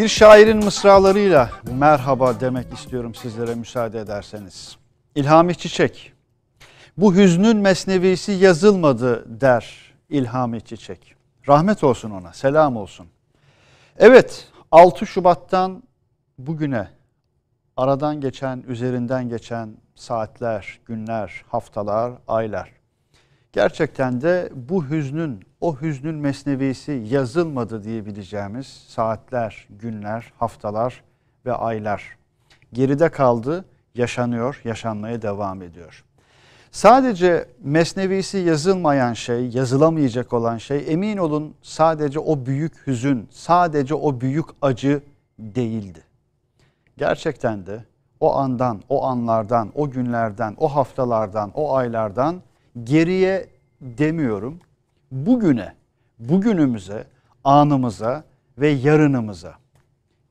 Bir şairin mısralarıyla merhaba demek istiyorum sizlere müsaade ederseniz. İlhami Çiçek. Bu hüznün mesnevisi yazılmadı der İlhami Çiçek. Rahmet olsun ona, selam olsun. Evet, 6 Şubat'tan bugüne aradan geçen, üzerinden geçen saatler, günler, haftalar, aylar. Gerçekten de bu hüznün, o hüznün mesnevisi yazılmadı diyebileceğimiz saatler, günler, haftalar ve aylar geride kaldı, yaşanıyor, yaşanmaya devam ediyor. Sadece mesnevisi yazılmayan şey, yazılamayacak olan şey emin olun sadece o büyük hüzün, sadece o büyük acı değildi. Gerçekten de o andan, o anlardan, o günlerden, o haftalardan, o aylardan geriye demiyorum. Bugüne, bugünümüze, anımıza ve yarınımıza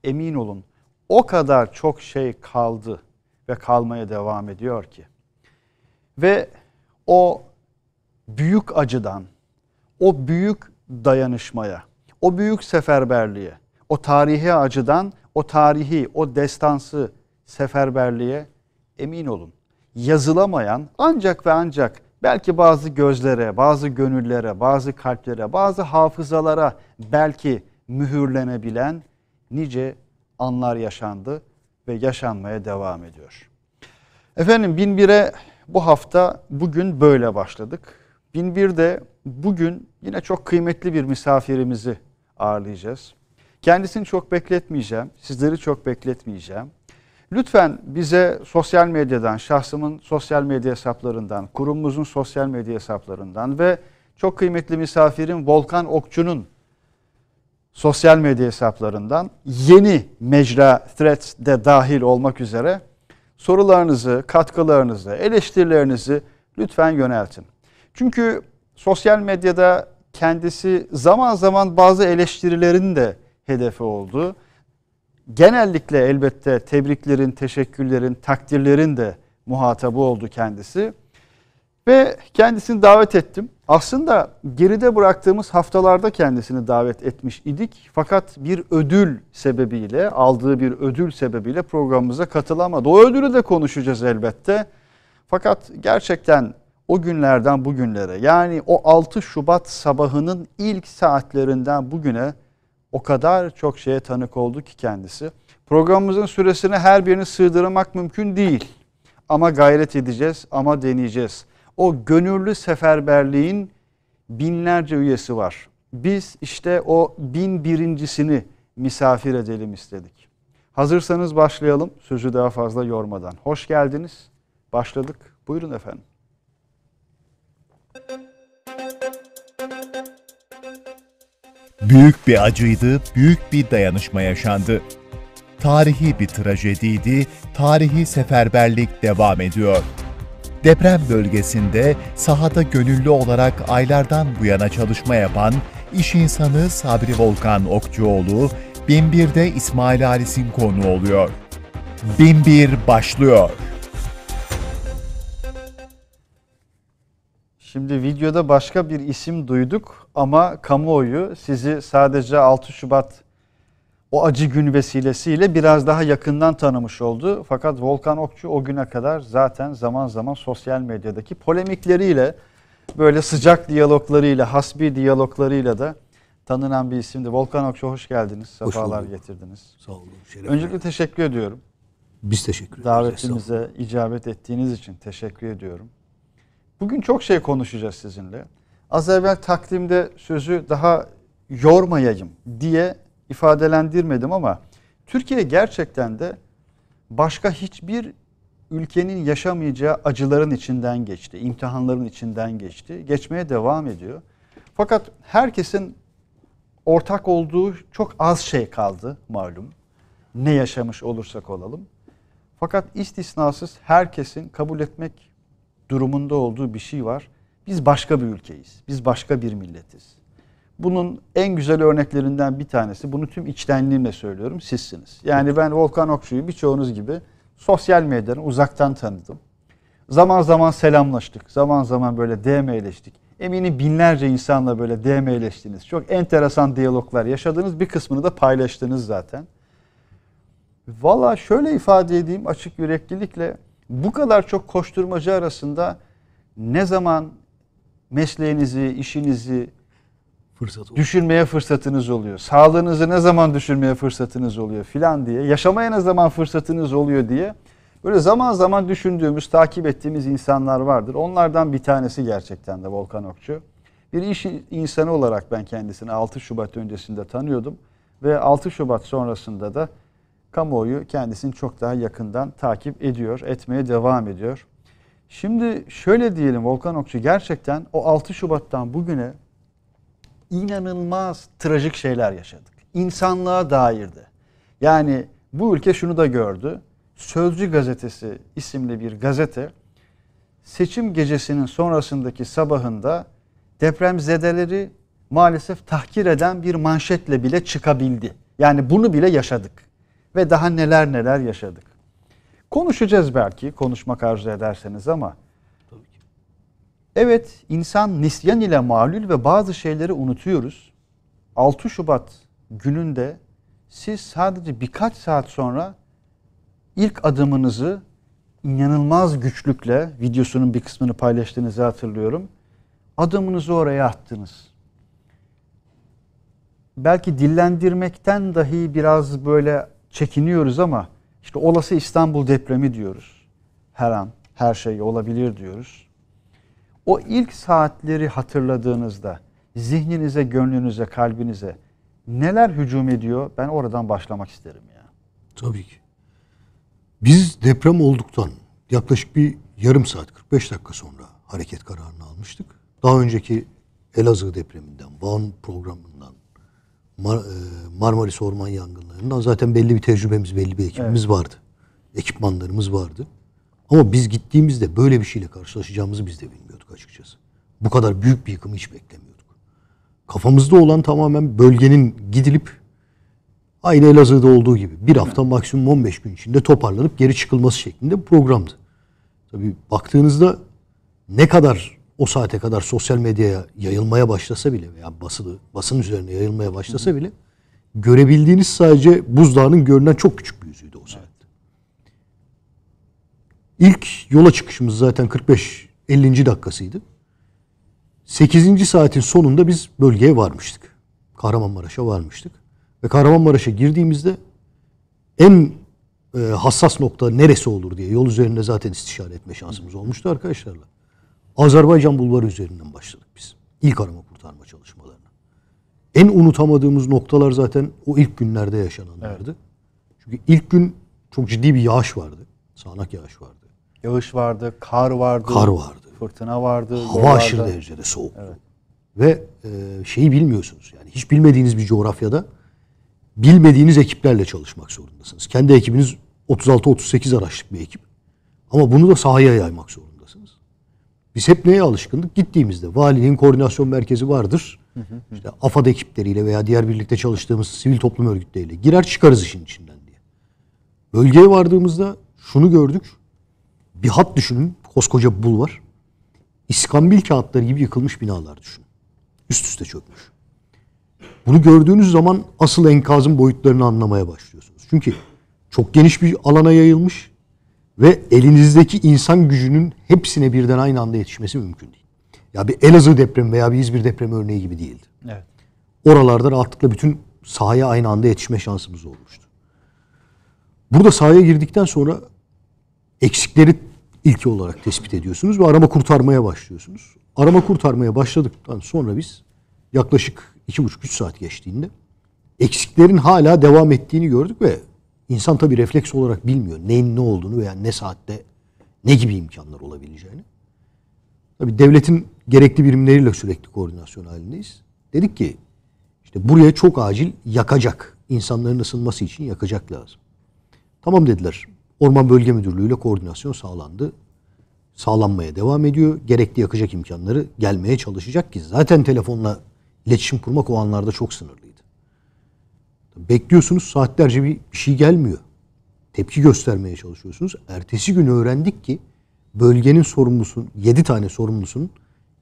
emin olun o kadar çok şey kaldı ve kalmaya devam ediyor ki. Ve o büyük acıdan, o büyük dayanışmaya, o büyük seferberliğe, o tarihi acıdan, o tarihi, o destansı seferberliğe emin olun. Yazılamayan ancak ve ancak belki bazı gözlere, bazı gönüllere, bazı kalplere, bazı hafızalara belki mühürlenebilen nice anlar yaşandı ve yaşanmaya devam ediyor. Efendim 1001'e bu hafta bugün böyle başladık. 1001'de bugün yine çok kıymetli bir misafirimizi ağırlayacağız. Kendisini çok bekletmeyeceğim, sizleri çok bekletmeyeceğim. Lütfen bize sosyal medyadan, şahsımın sosyal medya hesaplarından, kurumumuzun sosyal medya hesaplarından ve çok kıymetli misafirim Volkan Okçu'nun sosyal medya hesaplarından yeni mecra Threads de dahil olmak üzere sorularınızı, katkılarınızı, eleştirilerinizi lütfen yöneltin. Çünkü sosyal medyada kendisi zaman zaman bazı eleştirilerin de hedefi oldu genellikle elbette tebriklerin, teşekkürlerin, takdirlerin de muhatabı oldu kendisi. Ve kendisini davet ettim. Aslında geride bıraktığımız haftalarda kendisini davet etmiş idik. Fakat bir ödül sebebiyle, aldığı bir ödül sebebiyle programımıza katılamadı. O ödülü de konuşacağız elbette. Fakat gerçekten o günlerden bugünlere yani o 6 Şubat sabahının ilk saatlerinden bugüne o kadar çok şeye tanık oldu ki kendisi. Programımızın süresini her birini sığdırmak mümkün değil. Ama gayret edeceğiz, ama deneyeceğiz. O gönüllü seferberliğin binlerce üyesi var. Biz işte o bin birincisini misafir edelim istedik. Hazırsanız başlayalım sözü daha fazla yormadan. Hoş geldiniz. Başladık. Buyurun efendim. Büyük bir acıydı, büyük bir dayanışma yaşandı. Tarihi bir trajediydi, tarihi seferberlik devam ediyor. Deprem bölgesinde sahada gönüllü olarak aylardan bu yana çalışma yapan iş insanı Sabri Volkan Okçuoğlu, Binbir'de İsmail Alis'in konu oluyor. Binbir başlıyor. Şimdi videoda başka bir isim duyduk. Ama kamuoyu sizi sadece 6 Şubat o acı gün vesilesiyle biraz daha yakından tanımış oldu. Fakat Volkan Okçu o güne kadar zaten zaman zaman sosyal medyadaki polemikleriyle, böyle sıcak diyaloglarıyla, hasbi diyaloglarıyla da tanınan bir isimdi. Volkan Okçu hoş geldiniz. Hoş Sefalar bulduk. getirdiniz. Sağ olun. Şeref Öncelikle ederim. teşekkür ediyorum. Biz teşekkür ederiz. Davetimize icabet ettiğiniz için teşekkür ediyorum. Bugün çok şey konuşacağız sizinle. Az evvel takdimde sözü daha yormayayım diye ifadelendirmedim ama Türkiye gerçekten de başka hiçbir ülkenin yaşamayacağı acıların içinden geçti, imtihanların içinden geçti, geçmeye devam ediyor. Fakat herkesin ortak olduğu çok az şey kaldı malum. Ne yaşamış olursak olalım. Fakat istisnasız herkesin kabul etmek durumunda olduğu bir şey var. Biz başka bir ülkeyiz. Biz başka bir milletiz. Bunun en güzel örneklerinden bir tanesi, bunu tüm içtenliğimle söylüyorum, sizsiniz. Yani ben Volkan Okçu'yu birçoğunuz gibi sosyal medyadan uzaktan tanıdım. Zaman zaman selamlaştık, zaman zaman böyle DM'leştik. Eminim binlerce insanla böyle DM'leştiniz. Çok enteresan diyaloglar yaşadınız, bir kısmını da paylaştınız zaten. Valla şöyle ifade edeyim açık yüreklilikle, bu kadar çok koşturmacı arasında ne zaman mesleğinizi, işinizi Fırsat olur. düşünmeye fırsatınız oluyor. Sağlığınızı ne zaman düşünmeye fırsatınız oluyor filan diye. Yaşamaya ne zaman fırsatınız oluyor diye. Böyle zaman zaman düşündüğümüz, takip ettiğimiz insanlar vardır. Onlardan bir tanesi gerçekten de Volkan Okçu. Bir iş insanı olarak ben kendisini 6 Şubat öncesinde tanıyordum. Ve 6 Şubat sonrasında da kamuoyu kendisini çok daha yakından takip ediyor, etmeye devam ediyor. Şimdi şöyle diyelim Volkan Okçu gerçekten o 6 Şubat'tan bugüne inanılmaz trajik şeyler yaşadık. İnsanlığa dairdi. Yani bu ülke şunu da gördü. Sözcü Gazetesi isimli bir gazete seçim gecesinin sonrasındaki sabahında deprem zedeleri maalesef tahkir eden bir manşetle bile çıkabildi. Yani bunu bile yaşadık ve daha neler neler yaşadık. Konuşacağız belki konuşmak arzu ederseniz ama. Evet insan nisyan ile mağlul ve bazı şeyleri unutuyoruz. 6 Şubat gününde siz sadece birkaç saat sonra ilk adımınızı inanılmaz güçlükle videosunun bir kısmını paylaştığınızı hatırlıyorum. Adımınızı oraya attınız. Belki dillendirmekten dahi biraz böyle çekiniyoruz ama işte olası İstanbul depremi diyoruz. Her an her şey olabilir diyoruz. O ilk saatleri hatırladığınızda zihninize, gönlünüze, kalbinize neler hücum ediyor? Ben oradan başlamak isterim ya. Tabii ki. Biz deprem olduktan yaklaşık bir yarım saat 45 dakika sonra hareket kararını almıştık. Daha önceki Elazığ depreminden, Van programından Mar e, Marmaris Orman Yangınlarından zaten belli bir tecrübemiz, belli bir ekibimiz evet. vardı. Ekipmanlarımız vardı. Ama biz gittiğimizde böyle bir şeyle karşılaşacağımızı biz de bilmiyorduk açıkçası. Bu kadar büyük bir yıkımı hiç beklemiyorduk. Kafamızda olan tamamen bölgenin gidilip aynı Elazığ'da olduğu gibi bir hafta maksimum 15 gün içinde toparlanıp geri çıkılması şeklinde bir programdı. Tabii baktığınızda ne kadar o saate kadar sosyal medyaya yayılmaya başlasa bile veya basılı basın üzerine yayılmaya başlasa bile görebildiğiniz sadece buzdağının görünen çok küçük bir yüzüydü o saatte. İlk yola çıkışımız zaten 45 50. dakikasıydı. 8. saatin sonunda biz bölgeye varmıştık. Kahramanmaraş'a varmıştık. Ve Kahramanmaraş'a girdiğimizde en e, hassas nokta neresi olur diye yol üzerinde zaten istişare etme şansımız olmuştu arkadaşlarla. Azerbaycan Bulvarı üzerinden başladık biz. İlk arama kurtarma çalışmalarına. En unutamadığımız noktalar zaten o ilk günlerde yaşananlardı. Evet. Çünkü ilk gün çok ciddi bir yağış vardı. Sağanak yağış vardı. Yağış vardı, kar vardı. Kar vardı. Fırtına vardı. Hava yollarda. aşırı derecede soğuk. Evet. Ve e, şeyi bilmiyorsunuz. Yani hiç bilmediğiniz bir coğrafyada bilmediğiniz ekiplerle çalışmak zorundasınız. Kendi ekibiniz 36-38 araçlık bir ekip. Ama bunu da sahaya yaymak zorundasınız. Biz hep neye alışkındık? Gittiğimizde valinin koordinasyon merkezi vardır. İşte AFAD ekipleriyle veya diğer birlikte çalıştığımız sivil toplum örgütleriyle girer çıkarız işin içinden diye. Bölgeye vardığımızda şunu gördük. Bir hat düşünün. Koskoca bul var. İskambil kağıtları gibi yıkılmış binalar düşünün. Üst üste çökmüş. Bunu gördüğünüz zaman asıl enkazın boyutlarını anlamaya başlıyorsunuz. Çünkü çok geniş bir alana yayılmış ve elinizdeki insan gücünün hepsine birden aynı anda yetişmesi mümkün değil. Ya bir Elazığ depremi veya bir İzmir depremi örneği gibi değildi. Evet. Oralarda rahatlıkla bütün sahaya aynı anda yetişme şansımız olmuştu. Burada sahaya girdikten sonra eksikleri ilk olarak tespit ediyorsunuz ve arama kurtarmaya başlıyorsunuz. Arama kurtarmaya başladıktan sonra biz yaklaşık 2,5-3 saat geçtiğinde eksiklerin hala devam ettiğini gördük ve İnsan tabii refleks olarak bilmiyor neyin ne olduğunu veya ne saatte ne gibi imkanlar olabileceğini. Tabii devletin gerekli birimleriyle sürekli koordinasyon halindeyiz. Dedik ki işte buraya çok acil yakacak. insanların ısınması için yakacak lazım. Tamam dediler. Orman Bölge Müdürlüğü ile koordinasyon sağlandı. Sağlanmaya devam ediyor. Gerekli yakacak imkanları gelmeye çalışacak ki zaten telefonla iletişim kurmak o anlarda çok sınırlı. Bekliyorsunuz saatlerce bir şey gelmiyor. Tepki göstermeye çalışıyorsunuz. Ertesi gün öğrendik ki bölgenin sorumlusun, 7 tane sorumlusunun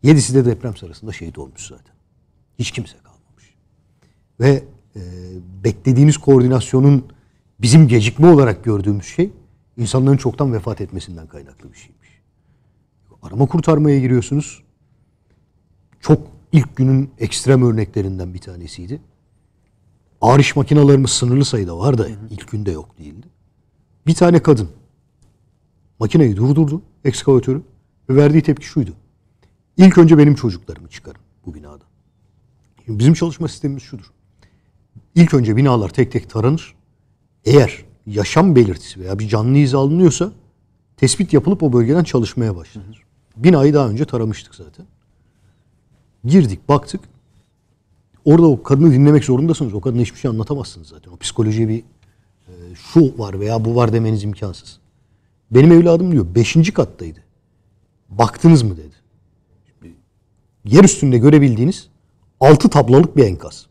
7'si de deprem sırasında şehit olmuş zaten. Hiç kimse kalmamış. Ve e, beklediğimiz koordinasyonun bizim gecikme olarak gördüğümüz şey insanların çoktan vefat etmesinden kaynaklı bir şeymiş. Arama kurtarmaya giriyorsunuz. Çok ilk günün ekstrem örneklerinden bir tanesiydi. Ağır makinalarımız sınırlı sayıda var da hı hı. ilk günde yok değildi. Bir tane kadın makineyi durdurdu, ekskavatörü ve verdiği tepki şuydu. İlk önce benim çocuklarımı çıkarın bu binada. Şimdi bizim çalışma sistemimiz şudur. İlk önce binalar tek tek taranır. Eğer yaşam belirtisi veya bir canlı izi alınıyorsa tespit yapılıp o bölgeden çalışmaya başlanır. Binayı daha önce taramıştık zaten. Girdik, baktık. Orada o kadını dinlemek zorundasınız. O kadına hiçbir şey anlatamazsınız zaten. O psikolojiye bir e, şu var veya bu var demeniz imkansız. Benim evladım diyor beşinci kattaydı. Baktınız mı dedi. Yer üstünde görebildiğiniz altı tablalık bir enkaz.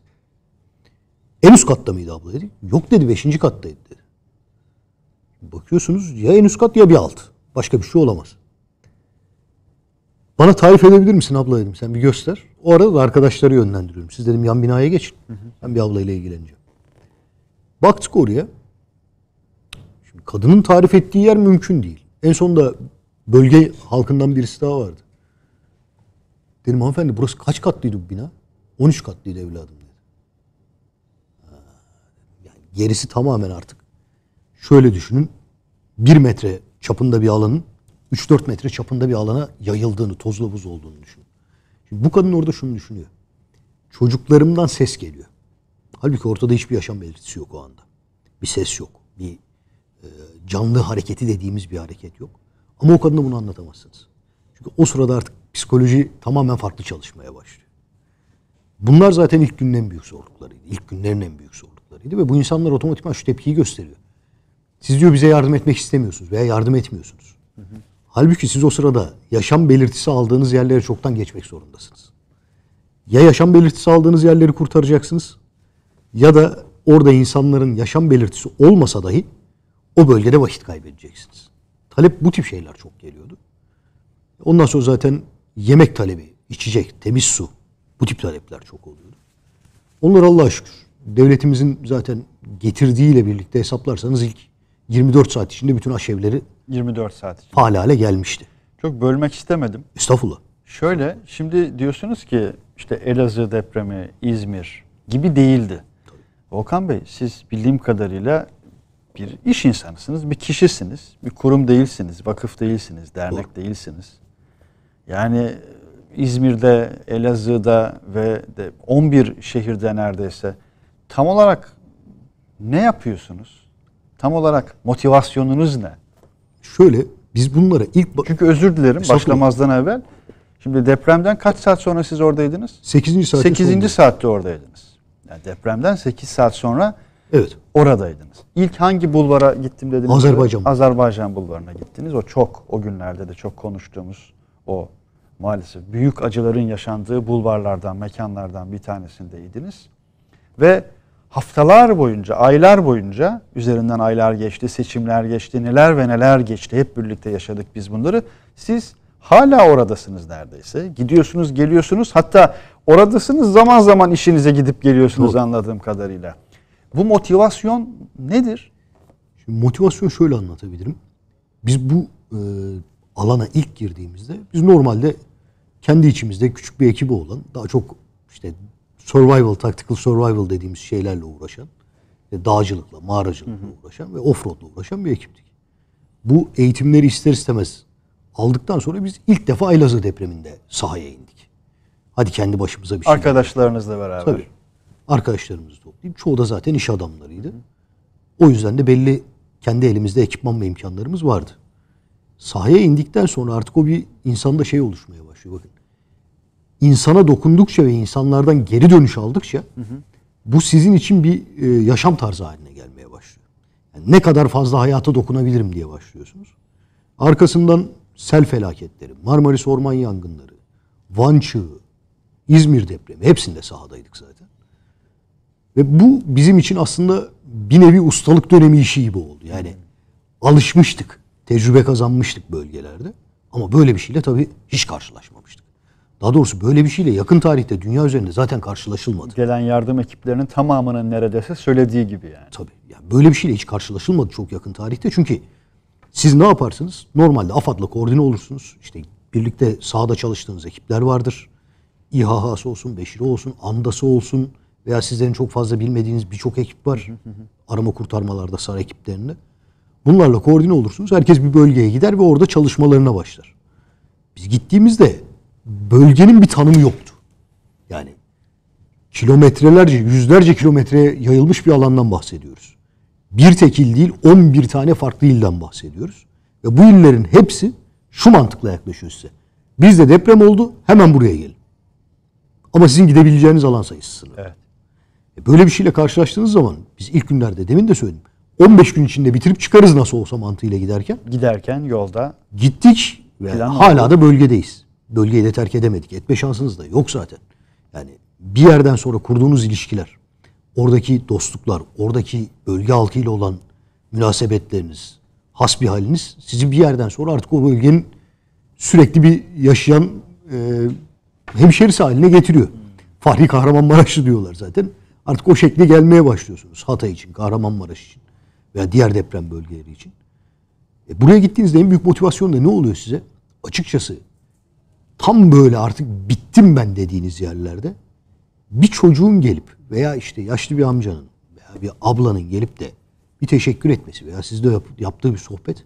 En üst katta mıydı abla dedi. Yok dedi beşinci kattaydı dedi. Bakıyorsunuz ya en üst kat ya bir alt. Başka bir şey olamaz. Bana tarif edebilir misin abla dedim. Sen bir göster. O arada da arkadaşları yönlendiriyorum. Siz dedim yan binaya geçin. Hı Ben bir ablayla ilgileneceğim. Baktık oraya. Şimdi kadının tarif ettiği yer mümkün değil. En sonunda bölge halkından birisi daha vardı. Dedim hanımefendi burası kaç katlıydı bu bina? 13 katlıydı evladım dedi. Yani gerisi tamamen artık. Şöyle düşünün. 1 metre çapında bir alanın 3-4 metre çapında bir alana yayıldığını, tozlu buz olduğunu düşünün. Şimdi bu kadın orada şunu düşünüyor. Çocuklarımdan ses geliyor. Halbuki ortada hiçbir yaşam belirtisi yok o anda. Bir ses yok. Bir e, canlı hareketi dediğimiz bir hareket yok. Ama o kadına bunu anlatamazsınız. Çünkü o sırada artık psikoloji tamamen farklı çalışmaya başlıyor. Bunlar zaten ilk günün en büyük zorluklarıydı. İlk günlerin en büyük zorluklarıydı ve bu insanlar otomatikman şu tepkiyi gösteriyor. Siz diyor bize yardım etmek istemiyorsunuz veya yardım etmiyorsunuz. Hı hı. Halbuki siz o sırada yaşam belirtisi aldığınız yerlere çoktan geçmek zorundasınız. Ya yaşam belirtisi aldığınız yerleri kurtaracaksınız ya da orada insanların yaşam belirtisi olmasa dahi o bölgede vakit kaybedeceksiniz. Talep bu tip şeyler çok geliyordu. Ondan sonra zaten yemek talebi, içecek, temiz su bu tip talepler çok oluyordu. Onlar Allah'a şükür devletimizin zaten getirdiğiyle birlikte hesaplarsanız ilk 24 saat içinde bütün aşevleri 24 saat içinde. faal hale gelmişti. Çok bölmek istemedim. Estağfurullah. Şöyle şimdi diyorsunuz ki işte Elazığ depremi, İzmir gibi değildi. Tabii. Volkan Bey siz bildiğim kadarıyla bir iş insanısınız, bir kişisiniz, bir kurum değilsiniz, vakıf değilsiniz, dernek Doğru. değilsiniz. Yani İzmir'de, Elazığ'da ve de 11 şehirde neredeyse tam olarak ne yapıyorsunuz? Tam olarak motivasyonunuz ne? Şöyle biz bunlara ilk... Çünkü özür dilerim Sakın. başlamazdan evvel. Şimdi depremden kaç saat sonra siz oradaydınız? 8. saat 8. Sonunda. saatte oradaydınız. Yani depremden 8 saat sonra evet. oradaydınız. İlk hangi bulvara gittim dediniz? Azerbaycan. De, Azerbaycan bulvarına gittiniz. O çok o günlerde de çok konuştuğumuz o maalesef büyük acıların yaşandığı bulvarlardan, mekanlardan bir tanesindeydiniz. Ve haftalar boyunca, aylar boyunca üzerinden aylar geçti, seçimler geçti, neler ve neler geçti. Hep birlikte yaşadık biz bunları. Siz hala oradasınız neredeyse. Gidiyorsunuz, geliyorsunuz. Hatta oradasınız zaman zaman işinize gidip geliyorsunuz Doğru. anladığım kadarıyla. Bu motivasyon nedir? Şimdi motivasyon şöyle anlatabilirim. Biz bu e, alana ilk girdiğimizde biz normalde kendi içimizde küçük bir ekibi olan daha çok işte survival, tactical survival dediğimiz şeylerle uğraşan, dağcılıkla, mağaracılıkla hı hı. uğraşan ve offroadla uğraşan bir ekiptik. Bu eğitimleri ister istemez aldıktan sonra biz ilk defa Elazığ depreminde sahaya indik. Hadi kendi başımıza bir şey. Arkadaşlarınızla beraber. Tabii. arkadaşlarımız toplayıp çoğu da zaten iş adamlarıydı. O yüzden de belli kendi elimizde ekipman ve imkanlarımız vardı. Sahaya indikten sonra artık o bir insanda şey oluşmaya başlıyor. Bakın insana dokundukça ve insanlardan geri dönüş aldıkça hı hı. bu sizin için bir e, yaşam tarzı haline gelmeye başlıyor. Yani ne kadar fazla hayata dokunabilirim diye başlıyorsunuz. Arkasından sel felaketleri, Marmaris orman yangınları, Van çığı, İzmir depremi hepsinde sahadaydık zaten. Ve bu bizim için aslında bir nevi ustalık dönemi işi gibi oldu. Yani alışmıştık, tecrübe kazanmıştık bölgelerde. Ama böyle bir şeyle tabii hiç karşılaşmamıştık. Daha doğrusu böyle bir şeyle yakın tarihte dünya üzerinde zaten karşılaşılmadı. Gelen yardım ekiplerinin tamamının neredeyse söylediği gibi yani. Tabii. Yani böyle bir şeyle hiç karşılaşılmadı çok yakın tarihte. Çünkü siz ne yaparsınız? Normalde AFAD'la koordine olursunuz. İşte birlikte sahada çalıştığınız ekipler vardır. İHA'sı olsun, Beşir'i olsun, ANDA'sı olsun veya sizlerin çok fazla bilmediğiniz birçok ekip var. Arama kurtarmalarda SAR ekiplerini Bunlarla koordine olursunuz. Herkes bir bölgeye gider ve orada çalışmalarına başlar. Biz gittiğimizde bölgenin bir tanımı yoktu. Yani kilometrelerce, yüzlerce kilometre yayılmış bir alandan bahsediyoruz. Bir tek il değil, 11 tane farklı ilden bahsediyoruz. Ve bu illerin hepsi şu mantıkla yaklaşıyor size. Bizde deprem oldu, hemen buraya gelin. Ama sizin gidebileceğiniz alan sayısı sınırlı. Evet. E, böyle bir şeyle karşılaştığınız zaman, biz ilk günlerde, demin de söyledim. 15 gün içinde bitirip çıkarız nasıl olsa mantığıyla giderken. Giderken yolda. Gittik ve hala oldu. da bölgedeyiz bölgeyi de terk edemedik. Etme şansınız da yok zaten. Yani bir yerden sonra kurduğunuz ilişkiler, oradaki dostluklar, oradaki bölge halkıyla olan münasebetleriniz, haliniz, sizi bir yerden sonra artık o bölgenin sürekli bir yaşayan e, hemşerisi haline getiriyor. Fahri Kahramanmaraşlı diyorlar zaten. Artık o şekle gelmeye başlıyorsunuz. Hatay için, Kahramanmaraş için veya diğer deprem bölgeleri için. E buraya gittiğinizde en büyük motivasyon da ne oluyor size? Açıkçası tam böyle artık bittim ben dediğiniz yerlerde bir çocuğun gelip veya işte yaşlı bir amcanın veya bir ablanın gelip de bir teşekkür etmesi veya sizde yaptığı bir sohbet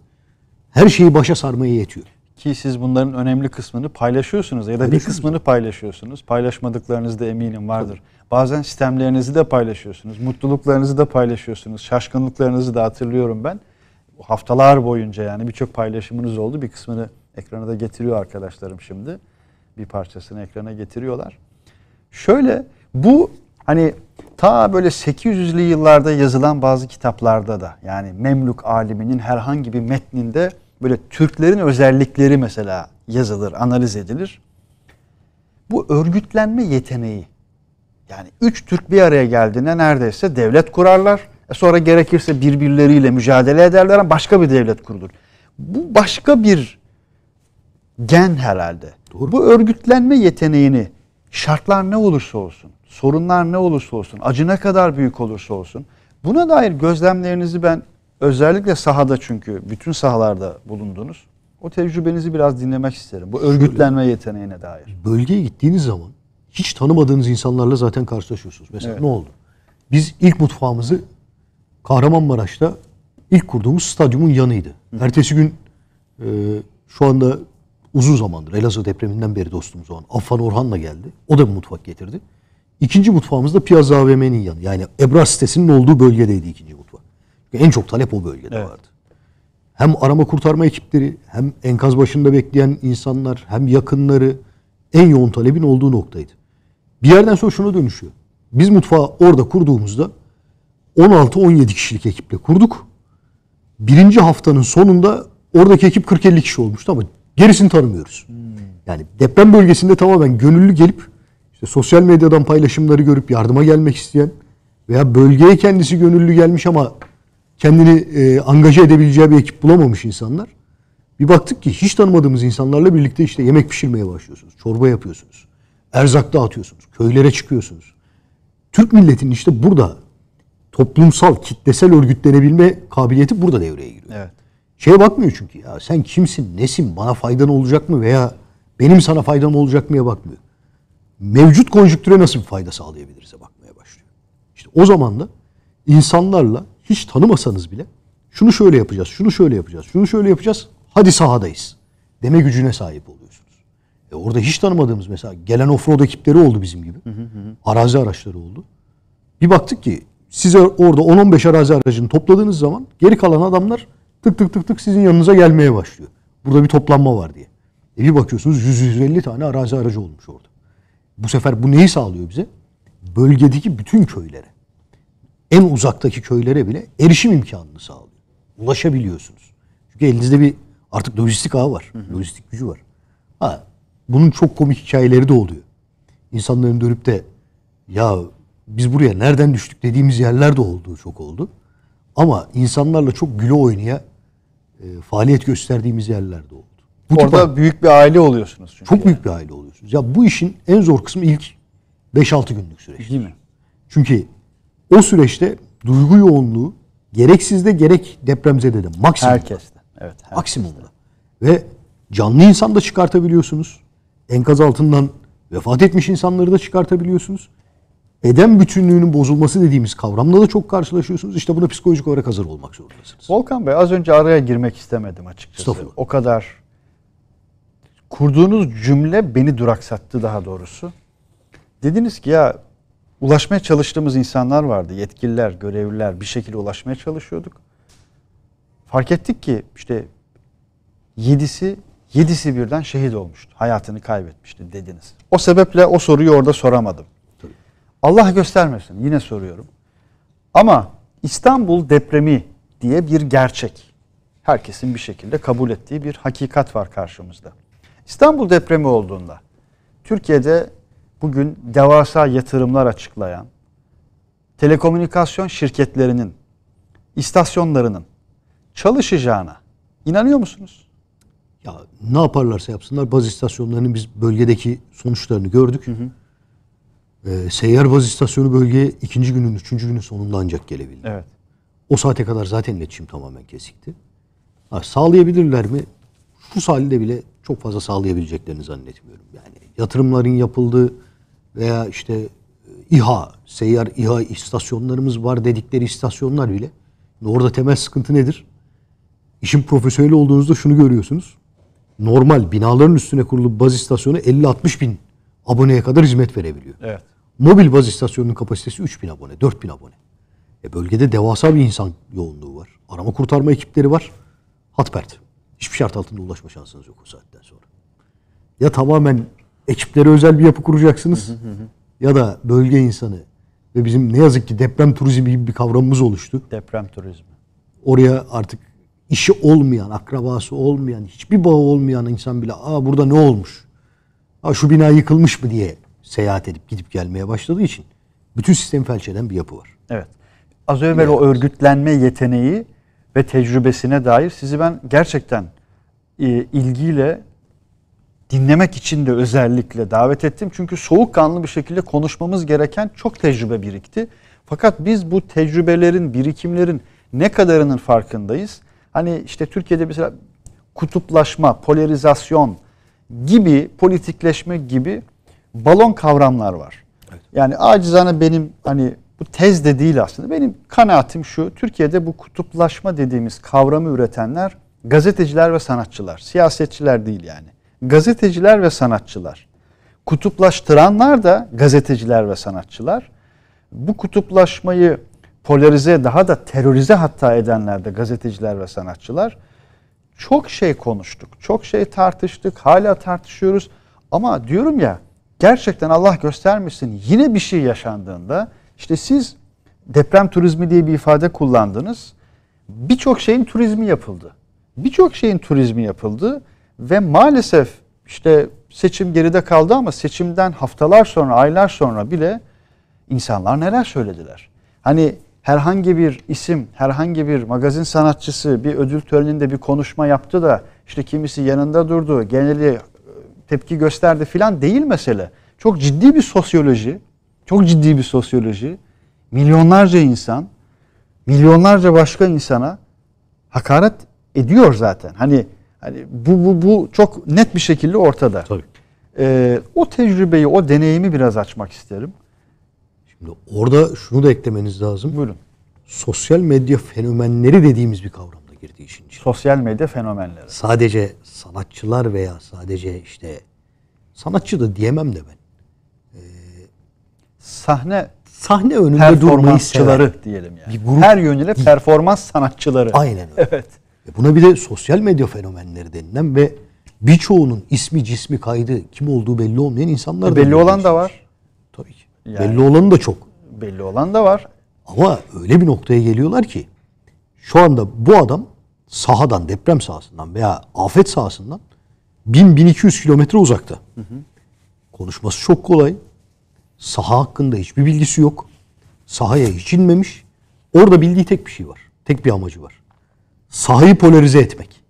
her şeyi başa sarmaya yetiyor. Ki siz bunların önemli kısmını paylaşıyorsunuz ya da bir kısmını paylaşıyorsunuz. Paylaşmadıklarınız da eminim vardır. Tabii. Bazen sistemlerinizi de paylaşıyorsunuz. Mutluluklarınızı da paylaşıyorsunuz. Şaşkınlıklarınızı da hatırlıyorum ben. Haftalar boyunca yani birçok paylaşımınız oldu. Bir kısmını Ekrana da getiriyor arkadaşlarım şimdi. Bir parçasını ekrana getiriyorlar. Şöyle bu hani ta böyle 800'lü yıllarda yazılan bazı kitaplarda da yani Memlük aliminin herhangi bir metninde böyle Türklerin özellikleri mesela yazılır, analiz edilir. Bu örgütlenme yeteneği. Yani üç Türk bir araya geldiğinde neredeyse devlet kurarlar. E sonra gerekirse birbirleriyle mücadele ederler ama başka bir devlet kurulur. Bu başka bir gen herhalde. Doğru. Bu örgütlenme yeteneğini şartlar ne olursa olsun, sorunlar ne olursa olsun, acı ne kadar büyük olursa olsun buna dair gözlemlerinizi ben özellikle sahada çünkü bütün sahalarda bulundunuz. O tecrübenizi biraz dinlemek isterim. Bu örgütlenme Şöyle, yeteneğine dair. Bölgeye gittiğiniz zaman hiç tanımadığınız insanlarla zaten karşılaşıyorsunuz. Mesela evet. ne oldu? Biz ilk mutfağımızı Kahramanmaraş'ta ilk kurduğumuz stadyumun yanıydı. Hı. Ertesi gün e, şu anda uzun zamandır Elazığ depreminden beri dostumuz olan Afan Orhan'la geldi. O da bir mutfak getirdi. İkinci mutfağımız da Piazza AVM'nin yanı. Yani Ebrar sitesinin olduğu bölgedeydi ikinci mutfak. en çok talep o bölgede evet. vardı. Hem arama kurtarma ekipleri, hem enkaz başında bekleyen insanlar, hem yakınları en yoğun talebin olduğu noktaydı. Bir yerden sonra şuna dönüşüyor. Biz mutfağı orada kurduğumuzda 16-17 kişilik ekiple kurduk. Birinci haftanın sonunda oradaki ekip 40-50 kişi olmuştu ama Gerisini tanımıyoruz. Hmm. Yani deprem bölgesinde tamamen gönüllü gelip işte sosyal medyadan paylaşımları görüp yardıma gelmek isteyen veya bölgeye kendisi gönüllü gelmiş ama kendini e, angaje edebileceği bir ekip bulamamış insanlar. Bir baktık ki hiç tanımadığımız insanlarla birlikte işte yemek pişirmeye başlıyorsunuz, çorba yapıyorsunuz, erzak dağıtıyorsunuz, köylere çıkıyorsunuz. Türk milletinin işte burada toplumsal, kitlesel örgütlenebilme kabiliyeti burada devreye giriyor. Evet. Şeye bakmıyor çünkü ya sen kimsin, nesin, bana faydan olacak mı veya benim sana faydam olacak mıya bakmıyor. Mevcut konjüktüre nasıl bir fayda sağlayabiliriz'e bakmaya başlıyor. İşte o zaman da insanlarla hiç tanımasanız bile şunu şöyle yapacağız, şunu şöyle yapacağız, şunu şöyle yapacağız, hadi sahadayız deme gücüne sahip oluyorsunuz. E orada hiç tanımadığımız mesela gelen offroad ekipleri oldu bizim gibi. Hı hı Arazi araçları oldu. Bir baktık ki size orada 10-15 arazi aracını topladığınız zaman geri kalan adamlar tık tık tık tık sizin yanınıza gelmeye başlıyor. Burada bir toplanma var diye. E bir bakıyorsunuz 100-150 tane arazi aracı olmuş orada. Bu sefer bu neyi sağlıyor bize? Bölgedeki bütün köylere, en uzaktaki köylere bile erişim imkanını sağlıyor. Ulaşabiliyorsunuz. Çünkü elinizde bir artık lojistik ağı var. Hı hı. Lojistik gücü var. Ha, bunun çok komik hikayeleri de oluyor. İnsanların dönüp de ya biz buraya nereden düştük dediğimiz yerler de olduğu çok oldu. Ama insanlarla çok güle oynaya e, faaliyet gösterdiğimiz yerlerde oldu. Bu Orada tip, büyük bir aile oluyorsunuz çünkü. Çok yani. büyük bir aile oluyorsunuz. Ya bu işin en zor kısmı ilk 5-6 günlük süreç. Değil mi? Çünkü o süreçte duygu yoğunluğu gerek sizde gerek depremzede de maksimum. Herkeste. Evet. Herkeste. Maksimumda. Ve canlı insan da çıkartabiliyorsunuz. Enkaz altından vefat etmiş insanları da çıkartabiliyorsunuz beden bütünlüğünün bozulması dediğimiz kavramla da çok karşılaşıyorsunuz. İşte buna psikolojik olarak hazır olmak zorundasınız. Volkan Bey az önce araya girmek istemedim açıkçası. O kadar kurduğunuz cümle beni duraksattı daha doğrusu. Dediniz ki ya ulaşmaya çalıştığımız insanlar vardı. Yetkililer, görevliler bir şekilde ulaşmaya çalışıyorduk. Fark ettik ki işte yedisi yedisi birden şehit olmuştu. Hayatını kaybetmişti dediniz. O sebeple o soruyu orada soramadım. Allah göstermesin yine soruyorum. Ama İstanbul depremi diye bir gerçek. Herkesin bir şekilde kabul ettiği bir hakikat var karşımızda. İstanbul depremi olduğunda Türkiye'de bugün devasa yatırımlar açıklayan telekomünikasyon şirketlerinin istasyonlarının çalışacağına inanıyor musunuz? Ya ne yaparlarsa yapsınlar baz istasyonlarının biz bölgedeki sonuçlarını gördük. Hı hı e, seyyar baz istasyonu bölgeye ikinci günün, üçüncü günün sonunda ancak gelebildi. Evet. O saate kadar zaten iletişim tamamen kesikti. Ha, sağlayabilirler mi? Şu halde bile çok fazla sağlayabileceklerini zannetmiyorum. Yani yatırımların yapıldığı veya işte e, İHA, seyyar İHA istasyonlarımız var dedikleri istasyonlar bile. Orada temel sıkıntı nedir? İşin profesyoneli olduğunuzda şunu görüyorsunuz. Normal binaların üstüne kurulu baz istasyonu 50-60 bin aboneye kadar hizmet verebiliyor. Evet. Mobil baz istasyonunun kapasitesi 3000 abone, 4000 abone. E bölgede devasa bir insan yoğunluğu var. Arama kurtarma ekipleri var. Hatpert. Hiçbir şart altında ulaşma şansınız yok o saatten sonra. Ya tamamen ekiplere özel bir yapı kuracaksınız ya da bölge insanı ve bizim ne yazık ki deprem turizmi gibi bir kavramımız oluştu. Deprem turizmi. Oraya artık işi olmayan, akrabası olmayan, hiçbir bağı olmayan insan bile aa burada ne olmuş? Aa şu bina yıkılmış mı diye seyahat edip gidip gelmeye başladığı için bütün sistemi felç eden bir yapı var. Evet. Az evvel o örgütlenme yeteneği ve tecrübesine dair sizi ben gerçekten e, ilgiyle dinlemek için de özellikle davet ettim. Çünkü soğukkanlı bir şekilde konuşmamız gereken çok tecrübe birikti. Fakat biz bu tecrübelerin, birikimlerin ne kadarının farkındayız? Hani işte Türkiye'de mesela kutuplaşma, polarizasyon gibi, politikleşme gibi balon kavramlar var. Evet. Yani acizane benim hani bu tez de değil aslında. Benim kanaatim şu. Türkiye'de bu kutuplaşma dediğimiz kavramı üretenler gazeteciler ve sanatçılar. Siyasetçiler değil yani. Gazeteciler ve sanatçılar. Kutuplaştıranlar da gazeteciler ve sanatçılar. Bu kutuplaşmayı polarize daha da terörize hatta edenler de gazeteciler ve sanatçılar. Çok şey konuştuk, çok şey tartıştık, hala tartışıyoruz. Ama diyorum ya gerçekten Allah göstermişsin. yine bir şey yaşandığında işte siz deprem turizmi diye bir ifade kullandınız. Birçok şeyin turizmi yapıldı. Birçok şeyin turizmi yapıldı ve maalesef işte seçim geride kaldı ama seçimden haftalar sonra, aylar sonra bile insanlar neler söylediler. Hani herhangi bir isim, herhangi bir magazin sanatçısı bir ödül töreninde bir konuşma yaptı da işte kimisi yanında durdu, geneli tepki gösterdi filan değil mesele. Çok ciddi bir sosyoloji, çok ciddi bir sosyoloji. Milyonlarca insan, milyonlarca başka insana hakaret ediyor zaten. Hani hani bu bu bu çok net bir şekilde ortada. Tabii. Ee, o tecrübeyi, o deneyimi biraz açmak isterim. Şimdi orada şunu da eklemeniz lazım. Buyurun. Sosyal medya fenomenleri dediğimiz bir kavram girdi işin içine. Sosyal medya fenomenleri. Sadece sanatçılar veya sadece işte sanatçı da diyemem de ben. Ee, sahne sahne önünde durmayı sever. diyelim yani. Bir grup, Her yönüyle performans sanatçıları. Aynen öyle. Evet. E buna bir de sosyal medya fenomenleri denilen ve birçoğunun ismi cismi kaydı kim olduğu belli olmayan insanlar e belli da olan da var. Tabii ki. Yani, belli olanı da çok. Belli olan da var. Ama öyle bir noktaya geliyorlar ki şu anda bu adam sahadan, deprem sahasından veya afet sahasından 1000-1200 kilometre uzakta. Hı hı. Konuşması çok kolay. Saha hakkında hiçbir bilgisi yok. Sahaya hiç inmemiş. Orada bildiği tek bir şey var. Tek bir amacı var. Sahayı polarize etmek.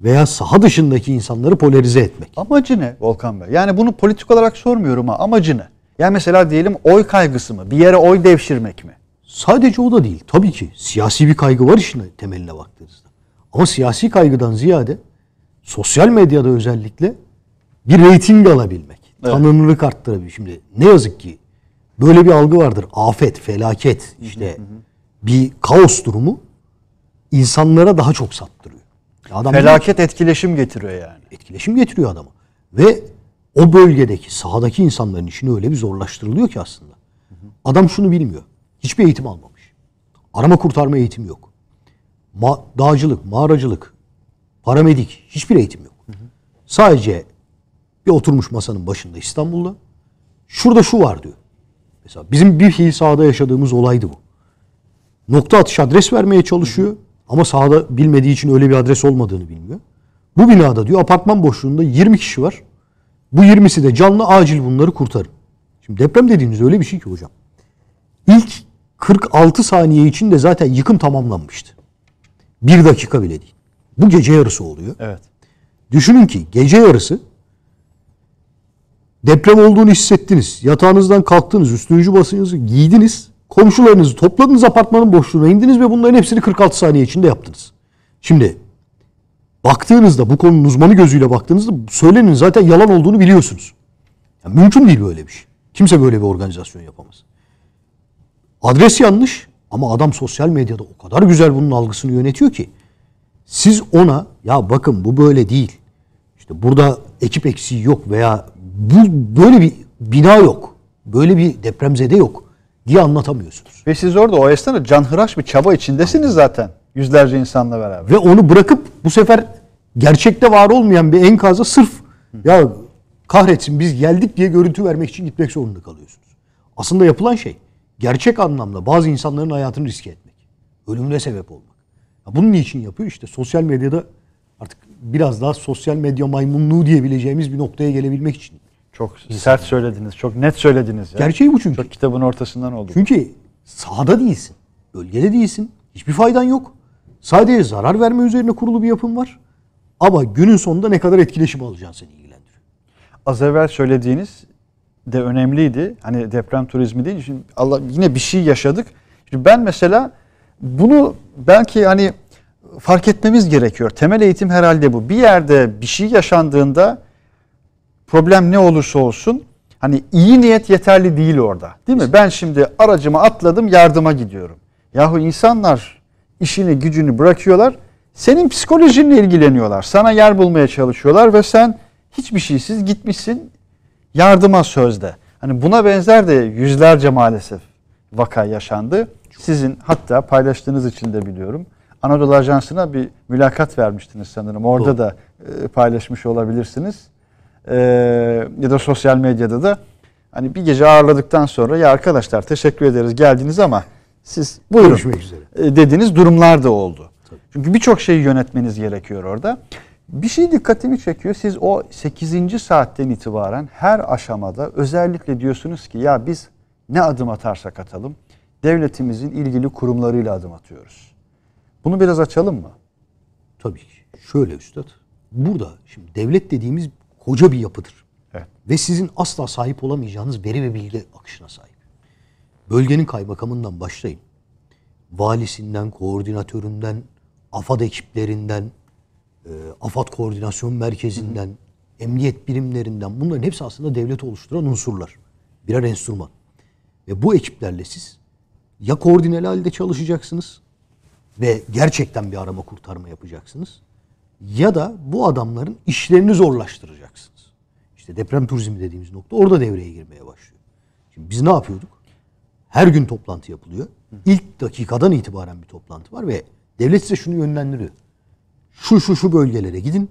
Veya saha dışındaki insanları polarize etmek. Amacı ne Volkan Bey? Yani bunu politik olarak sormuyorum ha. Amacı ne? Yani mesela diyelim oy kaygısı mı? Bir yere oy devşirmek mi? Sadece o da değil. Tabii ki siyasi bir kaygı var işin temeline baktığınızda. Ama siyasi kaygıdan ziyade sosyal medyada özellikle bir reyting alabilmek. Evet. Tanınırlık arttırabilmek. Şimdi ne yazık ki böyle bir algı vardır. Afet, felaket, işte hı hı hı. bir kaos durumu insanlara daha çok sattırıyor. Adam felaket diyor, etkileşim getiriyor yani. Etkileşim getiriyor adamı Ve o bölgedeki sahadaki insanların işini öyle bir zorlaştırılıyor ki aslında. Adam şunu bilmiyor. Hiçbir eğitim almamış. Arama kurtarma eğitimi yok ma dağcılık, mağaracılık, paramedik hiçbir eğitim yok. Hı hı. Sadece bir oturmuş masanın başında İstanbul'da şurada şu var diyor. Mesela bizim bir fiil sahada yaşadığımız olaydı bu. Nokta atış adres vermeye çalışıyor hı hı. ama sahada bilmediği için öyle bir adres olmadığını bilmiyor. Bu binada diyor apartman boşluğunda 20 kişi var. Bu 20'si de canlı acil bunları kurtarın. Şimdi deprem dediğimiz öyle bir şey ki hocam. İlk 46 saniye içinde zaten yıkım tamamlanmıştı. Bir dakika bile değil. Bu gece yarısı oluyor. Evet. Düşünün ki gece yarısı deprem olduğunu hissettiniz. Yatağınızdan kalktınız, üstünücü basınızı giydiniz. Komşularınızı topladınız apartmanın boşluğuna indiniz ve bunların hepsini 46 saniye içinde yaptınız. Şimdi baktığınızda bu konunun uzmanı gözüyle baktığınızda söylenin zaten yalan olduğunu biliyorsunuz. Yani mümkün değil böyle bir şey. Kimse böyle bir organizasyon yapamaz. Adres yanlış. Ama adam sosyal medyada o kadar güzel bunun algısını yönetiyor ki siz ona ya bakın bu böyle değil. İşte burada ekip eksiği yok veya bu böyle bir bina yok. Böyle bir depremzede yok diye anlatamıyorsunuz. Ve siz orada o esnada canhıraş bir çaba içindesiniz zaten. Yüzlerce insanla beraber. Ve onu bırakıp bu sefer gerçekte var olmayan bir enkaza sırf ya kahretsin biz geldik diye görüntü vermek için gitmek zorunda kalıyorsunuz. Aslında yapılan şey gerçek anlamda bazı insanların hayatını riske etmek. Ölümüne sebep olmak. Ya bunun için yapıyor? işte? sosyal medyada artık biraz daha sosyal medya maymunluğu diyebileceğimiz bir noktaya gelebilmek için. Çok sert söylediniz, çok net söylediniz. Ya. Gerçeği bu çünkü. Çok kitabın ortasından oldu. Çünkü sahada değilsin, bölgede değilsin, hiçbir faydan yok. Sadece zarar verme üzerine kurulu bir yapım var. Ama günün sonunda ne kadar etkileşim alacağın seni ilgilendiriyor. Az evvel söylediğiniz de önemliydi. Hani deprem turizmi değil. Şimdi Allah yine bir şey yaşadık. Şimdi ben mesela bunu belki hani fark etmemiz gerekiyor. Temel eğitim herhalde bu. Bir yerde bir şey yaşandığında problem ne olursa olsun hani iyi niyet yeterli değil orada. Değil mi? Ben şimdi aracıma atladım yardıma gidiyorum. Yahu insanlar işini gücünü bırakıyorlar. Senin psikolojinle ilgileniyorlar. Sana yer bulmaya çalışıyorlar ve sen hiçbir şeysiz gitmişsin yardıma sözde. Hani buna benzer de yüzlerce maalesef vaka yaşandı. Sizin hatta paylaştığınız için de biliyorum. Anadolu Ajansı'na bir mülakat vermiştiniz sanırım. Orada Doğru. da e, paylaşmış olabilirsiniz. E, ya da sosyal medyada da hani bir gece ağırladıktan sonra ya arkadaşlar teşekkür ederiz geldiniz ama siz buyurun üzere. E, dediğiniz durumlar da oldu. Tabii. Çünkü birçok şeyi yönetmeniz gerekiyor orada. Bir şey dikkatimi çekiyor. Siz o 8. saatten itibaren her aşamada özellikle diyorsunuz ki ya biz ne adım atarsak atalım devletimizin ilgili kurumlarıyla adım atıyoruz. Bunu biraz açalım mı? Tabii ki. Şöyle üstad. Burada şimdi devlet dediğimiz koca bir yapıdır. Evet. Ve sizin asla sahip olamayacağınız veri ve bilgi akışına sahip. Bölgenin kaymakamından başlayın. Valisinden, koordinatöründen, AFAD ekiplerinden, e, ee, AFAD Koordinasyon Merkezi'nden, hı hı. emniyet birimlerinden bunların hepsi aslında devlet oluşturan unsurlar. Birer enstrüman. Ve bu ekiplerle siz ya koordineli halde çalışacaksınız ve gerçekten bir arama kurtarma yapacaksınız ya da bu adamların işlerini zorlaştıracaksınız. İşte deprem turizmi dediğimiz nokta orada devreye girmeye başlıyor. Şimdi biz ne yapıyorduk? Her gün toplantı yapılıyor. İlk dakikadan itibaren bir toplantı var ve devlet size şunu yönlendiriyor. Şu şu şu bölgelere gidin.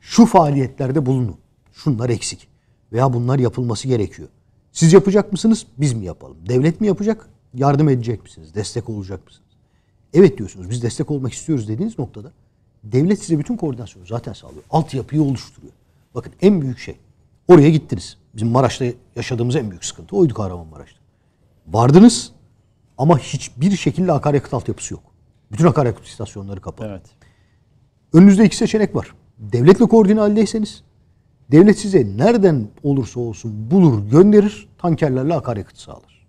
Şu faaliyetlerde bulunun. Şunlar eksik. Veya bunlar yapılması gerekiyor. Siz yapacak mısınız? Biz mi yapalım? Devlet mi yapacak? Yardım edecek misiniz? Destek olacak mısınız? Evet diyorsunuz. Biz destek olmak istiyoruz dediğiniz noktada devlet size bütün koordinasyonu zaten sağlıyor. Altyapıyı oluşturuyor. Bakın en büyük şey. Oraya gittiniz. Bizim Maraş'ta yaşadığımız en büyük sıkıntı oydu Kahramanmaraş'ta. Vardınız ama hiçbir şekilde akaryakıt altyapısı yok. Bütün akaryakıt istasyonları kapalı. Evet. Önünüzde iki seçenek var. Devletle koordine haldeyseniz devlet size nereden olursa olsun bulur gönderir tankerlerle akaryakıt sağlar.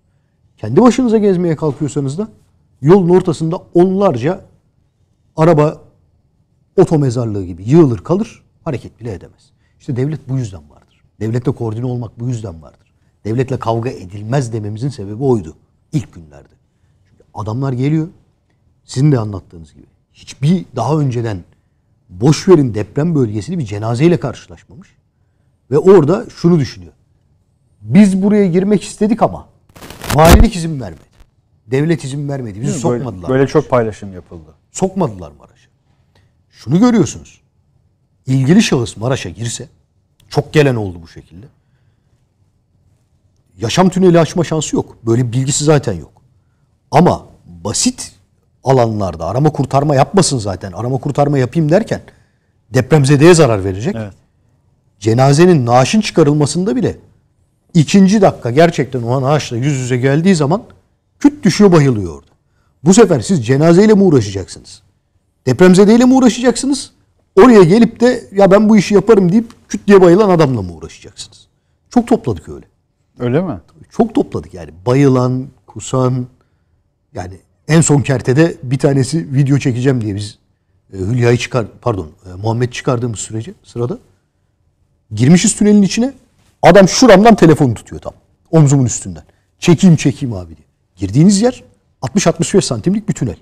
Kendi başınıza gezmeye kalkıyorsanız da yolun ortasında onlarca araba otomezarlığı gibi yığılır kalır hareket bile edemez. İşte devlet bu yüzden vardır. Devletle koordine olmak bu yüzden vardır. Devletle kavga edilmez dememizin sebebi oydu ilk günlerde. Çünkü adamlar geliyor sizin de anlattığınız gibi hiçbir daha önceden Boşver'in deprem bölgesini bir cenazeyle karşılaşmamış. Ve orada şunu düşünüyor. Biz buraya girmek istedik ama valilik izin vermedi. Devlet izin vermedi. Bizi sokmadılar. Böyle, böyle çok paylaşım yapıldı. Sokmadılar Maraş'a. Şunu görüyorsunuz. İlgili şahıs Maraş'a girse çok gelen oldu bu şekilde. Yaşam tüneli açma şansı yok. Böyle bilgisi zaten yok. Ama basit alanlarda arama kurtarma yapmasın zaten. Arama kurtarma yapayım derken depremzedeye zarar verecek. Evet. Cenazenin naaşın çıkarılmasında bile ikinci dakika gerçekten o naaşla yüz yüze geldiği zaman küt düşüyor bayılıyor orada. Bu sefer siz cenazeyle mi uğraşacaksınız? Depremzedeyle mi uğraşacaksınız? Oraya gelip de ya ben bu işi yaparım deyip küt diye bayılan adamla mı uğraşacaksınız? Çok topladık öyle. Öyle mi? Çok topladık yani. Bayılan, kusan yani en son kertede bir tanesi video çekeceğim diye biz e, Hülya'yı çıkar pardon e, Muhammed çıkardığımız sürece sırada girmişiz tünelin içine. Adam şuramdan telefonu tutuyor tam. Omzumun üstünden. Çekeyim çekeyim abi diye. Girdiğiniz yer 60-65 santimlik bir tünel.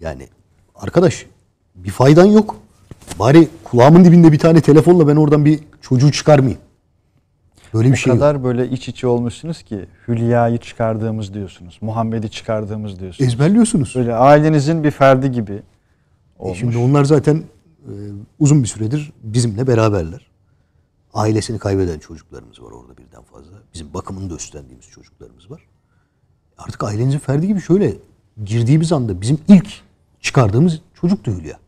Yani arkadaş bir faydan yok. Bari kulağımın dibinde bir tane telefonla ben oradan bir çocuğu çıkarmayayım. Böyle bir o şey kadar yok. böyle iç içe olmuşsunuz ki Hülya'yı çıkardığımız diyorsunuz. Muhammed'i çıkardığımız diyorsunuz. Ezberliyorsunuz. Böyle ailenizin bir ferdi gibi olmuş. E şimdi onlar zaten e, uzun bir süredir bizimle beraberler. Ailesini kaybeden çocuklarımız var orada birden fazla. Bizim bakımını da üstlendiğimiz çocuklarımız var. Artık ailenizin ferdi gibi şöyle girdiğimiz anda bizim ilk çıkardığımız çocuktu Hülya.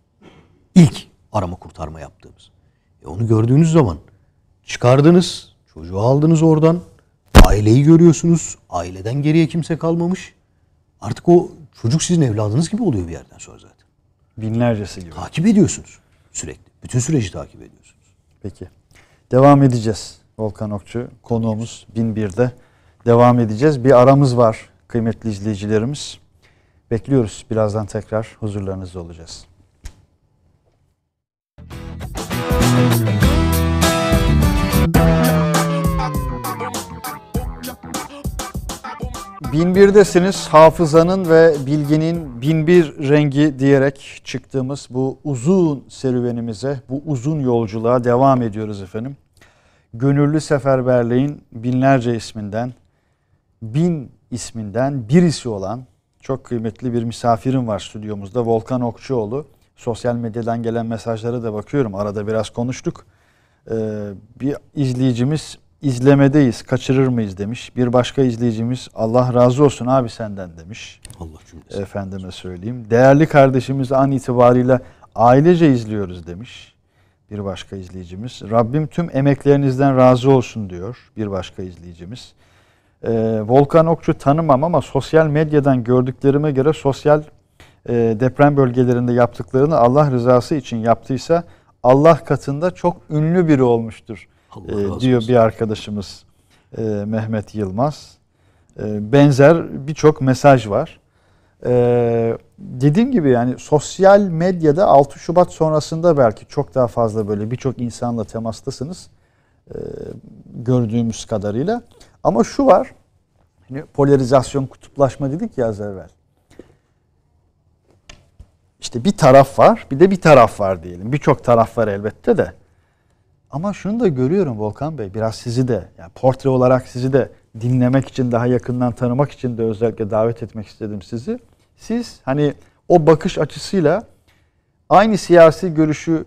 İlk arama kurtarma yaptığımız. E onu gördüğünüz zaman çıkardınız Çocuğu aldınız oradan. Aileyi görüyorsunuz. Aileden geriye kimse kalmamış. Artık o çocuk sizin evladınız gibi oluyor bir yerden sonra zaten. Binlercesi gibi. Takip ediyorsunuz sürekli. Bütün süreci takip ediyorsunuz. Peki. Devam edeceğiz Volkan Okçu. Konuğumuz 1001'de. Devam edeceğiz. Bir aramız var kıymetli izleyicilerimiz. Bekliyoruz. Birazdan tekrar huzurlarınızda olacağız. Müzik 1001'desiniz. Hafızanın ve bilginin 1001 rengi diyerek çıktığımız bu uzun serüvenimize, bu uzun yolculuğa devam ediyoruz efendim. Gönüllü seferberliğin binlerce isminden, bin isminden birisi olan çok kıymetli bir misafirim var stüdyomuzda Volkan Okçuoğlu. Sosyal medyadan gelen mesajlara da bakıyorum. Arada biraz konuştuk. Ee, bir izleyicimiz izlemedeyiz, kaçırır mıyız demiş. Bir başka izleyicimiz Allah razı olsun abi senden demiş. Allah cümlesi. Efendime söyleyeyim. Değerli kardeşimiz an itibariyle ailece izliyoruz demiş. Bir başka izleyicimiz. Rabbim tüm emeklerinizden razı olsun diyor. Bir başka izleyicimiz. Ee, Volkan Okçu tanımam ama sosyal medyadan gördüklerime göre sosyal e, deprem bölgelerinde yaptıklarını Allah rızası için yaptıysa Allah katında çok ünlü biri olmuştur e, diyor bir arkadaşımız e, Mehmet Yılmaz. E, benzer birçok mesaj var. E, dediğim gibi yani sosyal medyada 6 Şubat sonrasında belki çok daha fazla böyle birçok insanla temastasınız. E, gördüğümüz kadarıyla. Ama şu var. Hani polarizasyon, kutuplaşma dedik ya az evvel. İşte bir taraf var, bir de bir taraf var diyelim. Birçok taraf var elbette de. Ama şunu da görüyorum Volkan Bey, biraz sizi de, yani portre olarak sizi de dinlemek için, daha yakından tanımak için de özellikle davet etmek istedim sizi. Siz hani o bakış açısıyla aynı siyasi görüşü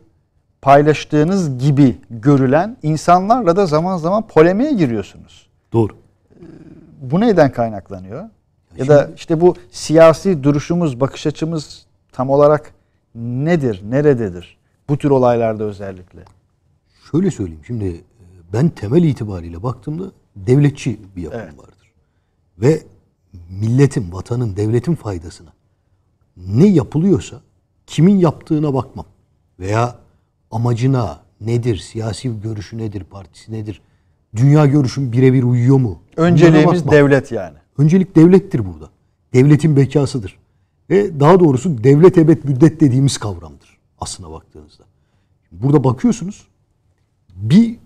paylaştığınız gibi görülen insanlarla da zaman zaman polemiğe giriyorsunuz. Doğru. Ee, bu neden kaynaklanıyor? Ya, ya da işte bu siyasi duruşumuz, bakış açımız tam olarak nedir, nerededir? Bu tür olaylarda özellikle şöyle söyleyeyim. Şimdi e, ben temel itibariyle baktığımda devletçi bir yapım evet. vardır. Ve milletin, vatanın, devletin faydasına ne yapılıyorsa kimin yaptığına bakmam. Veya amacına nedir, siyasi görüşü nedir, partisi nedir, dünya görüşüm birebir uyuyor mu? Önceliğimiz devlet yani. Öncelik devlettir burada. Devletin bekasıdır. Ve daha doğrusu devlet ebed müddet dediğimiz kavramdır aslına baktığınızda. Burada bakıyorsunuz bir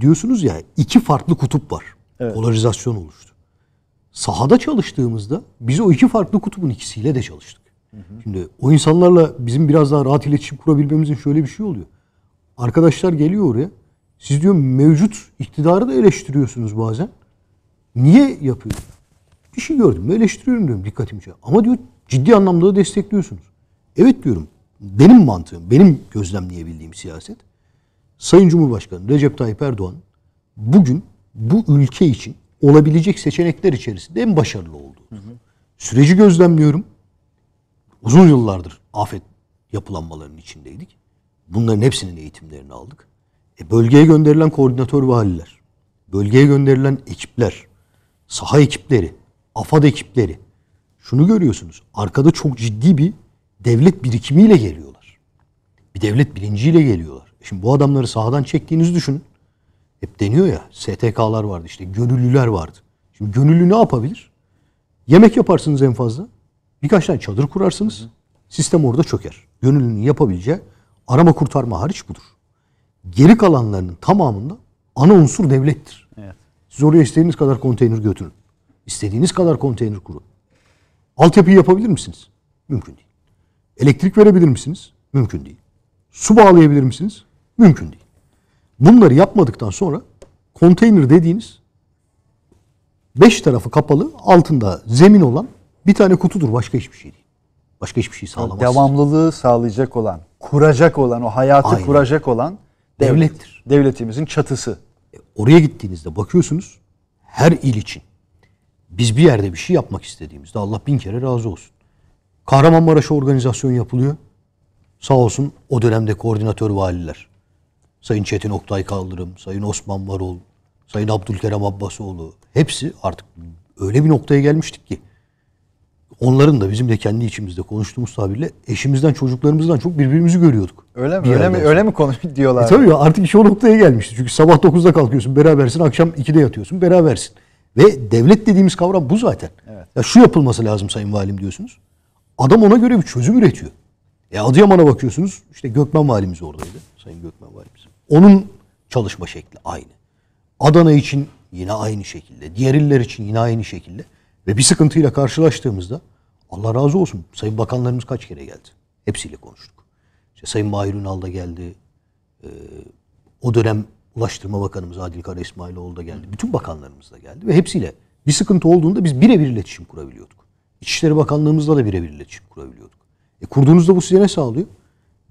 diyorsunuz ya iki farklı kutup var. Evet. Polarizasyon oluştu. Sahada çalıştığımızda biz o iki farklı kutubun ikisiyle de çalıştık. Hı hı. Şimdi o insanlarla bizim biraz daha rahat iletişim kurabilmemizin şöyle bir şey oluyor. Arkadaşlar geliyor oraya. Siz diyor mevcut iktidarı da eleştiriyorsunuz bazen. Niye yapıyor? Bir şey gördüm eleştiriyorum diyorum dikkatimi çekiyor. Ama diyor ciddi anlamda da destekliyorsunuz. Evet diyorum. Benim mantığım, benim gözlemleyebildiğim siyaset Sayın Cumhurbaşkanı Recep Tayyip Erdoğan bugün bu ülke için olabilecek seçenekler içerisinde en başarılı oldu. Süreci gözlemliyorum. Uzun yıllardır afet yapılanmalarının içindeydik. Bunların hepsinin eğitimlerini aldık. E, bölgeye gönderilen koordinatör valiler, bölgeye gönderilen ekipler, saha ekipleri, AFAD ekipleri. Şunu görüyorsunuz. Arkada çok ciddi bir devlet birikimiyle geliyorlar. Bir devlet bilinciyle geliyorlar. Şimdi bu adamları sahadan çektiğinizi düşünün. Hep deniyor ya STK'lar vardı işte gönüllüler vardı. Şimdi gönüllü ne yapabilir? Yemek yaparsınız en fazla. Birkaç tane çadır kurarsınız. Sistem orada çöker. Gönüllünün yapabileceği arama kurtarma hariç budur. Geri kalanlarının tamamında ana unsur devlettir. Evet. Siz oraya istediğiniz kadar konteyner götürün. İstediğiniz kadar konteyner kurun. Altyapıyı yapabilir misiniz? Mümkün değil. Elektrik verebilir misiniz? Mümkün değil. Su bağlayabilir misiniz? Mümkün değil. Bunları yapmadıktan sonra konteyner dediğiniz beş tarafı kapalı altında zemin olan bir tane kutudur başka hiçbir şey değil. Başka hiçbir şey sağlamaz. Devamlılığı sağlayacak olan, kuracak olan, o hayatı Aynen. kuracak olan devlettir. Devletimizin çatısı. E, oraya gittiğinizde bakıyorsunuz her il için. Biz bir yerde bir şey yapmak istediğimizde Allah bin kere razı olsun. Kahramanmaraş'a organizasyon yapılıyor. Sağ olsun o dönemde koordinatör valiler. Sayın Çetin Oktay Kaldırım, Sayın Osman Varol, Sayın Abdülkerem Abbasoğlu hepsi artık öyle bir noktaya gelmiştik ki onların da bizim de kendi içimizde konuştuğumuz tabirle eşimizden çocuklarımızdan çok birbirimizi görüyorduk. Öyle mi? Öyle mi? Sonra. Öyle mi konuş diyorlar? E, tabii artık iş o noktaya gelmişti. Çünkü sabah 9'da kalkıyorsun berabersin, akşam 2'de yatıyorsun berabersin. Ve devlet dediğimiz kavram bu zaten. Evet. Ya şu yapılması lazım sayın valim diyorsunuz. Adam ona göre bir çözüm üretiyor. E Adıyaman'a bakıyorsunuz. işte Gökmen valimiz oradaydı. Sayın Gökmen Valim. Onun çalışma şekli aynı. Adana için yine aynı şekilde. Diğer iller için yine aynı şekilde. Ve bir sıkıntıyla karşılaştığımızda Allah razı olsun sayın bakanlarımız kaç kere geldi. Hepsiyle konuştuk. İşte sayın Mahir Ünal da geldi. Ee, o dönem Ulaştırma Bakanımız Adil Kara İsmailoğlu da geldi. Bütün bakanlarımız da geldi ve hepsiyle bir sıkıntı olduğunda biz birebir iletişim kurabiliyorduk. İçişleri Bakanlığımızla da birebir iletişim kurabiliyorduk. E kurduğunuzda bu size ne sağlıyor?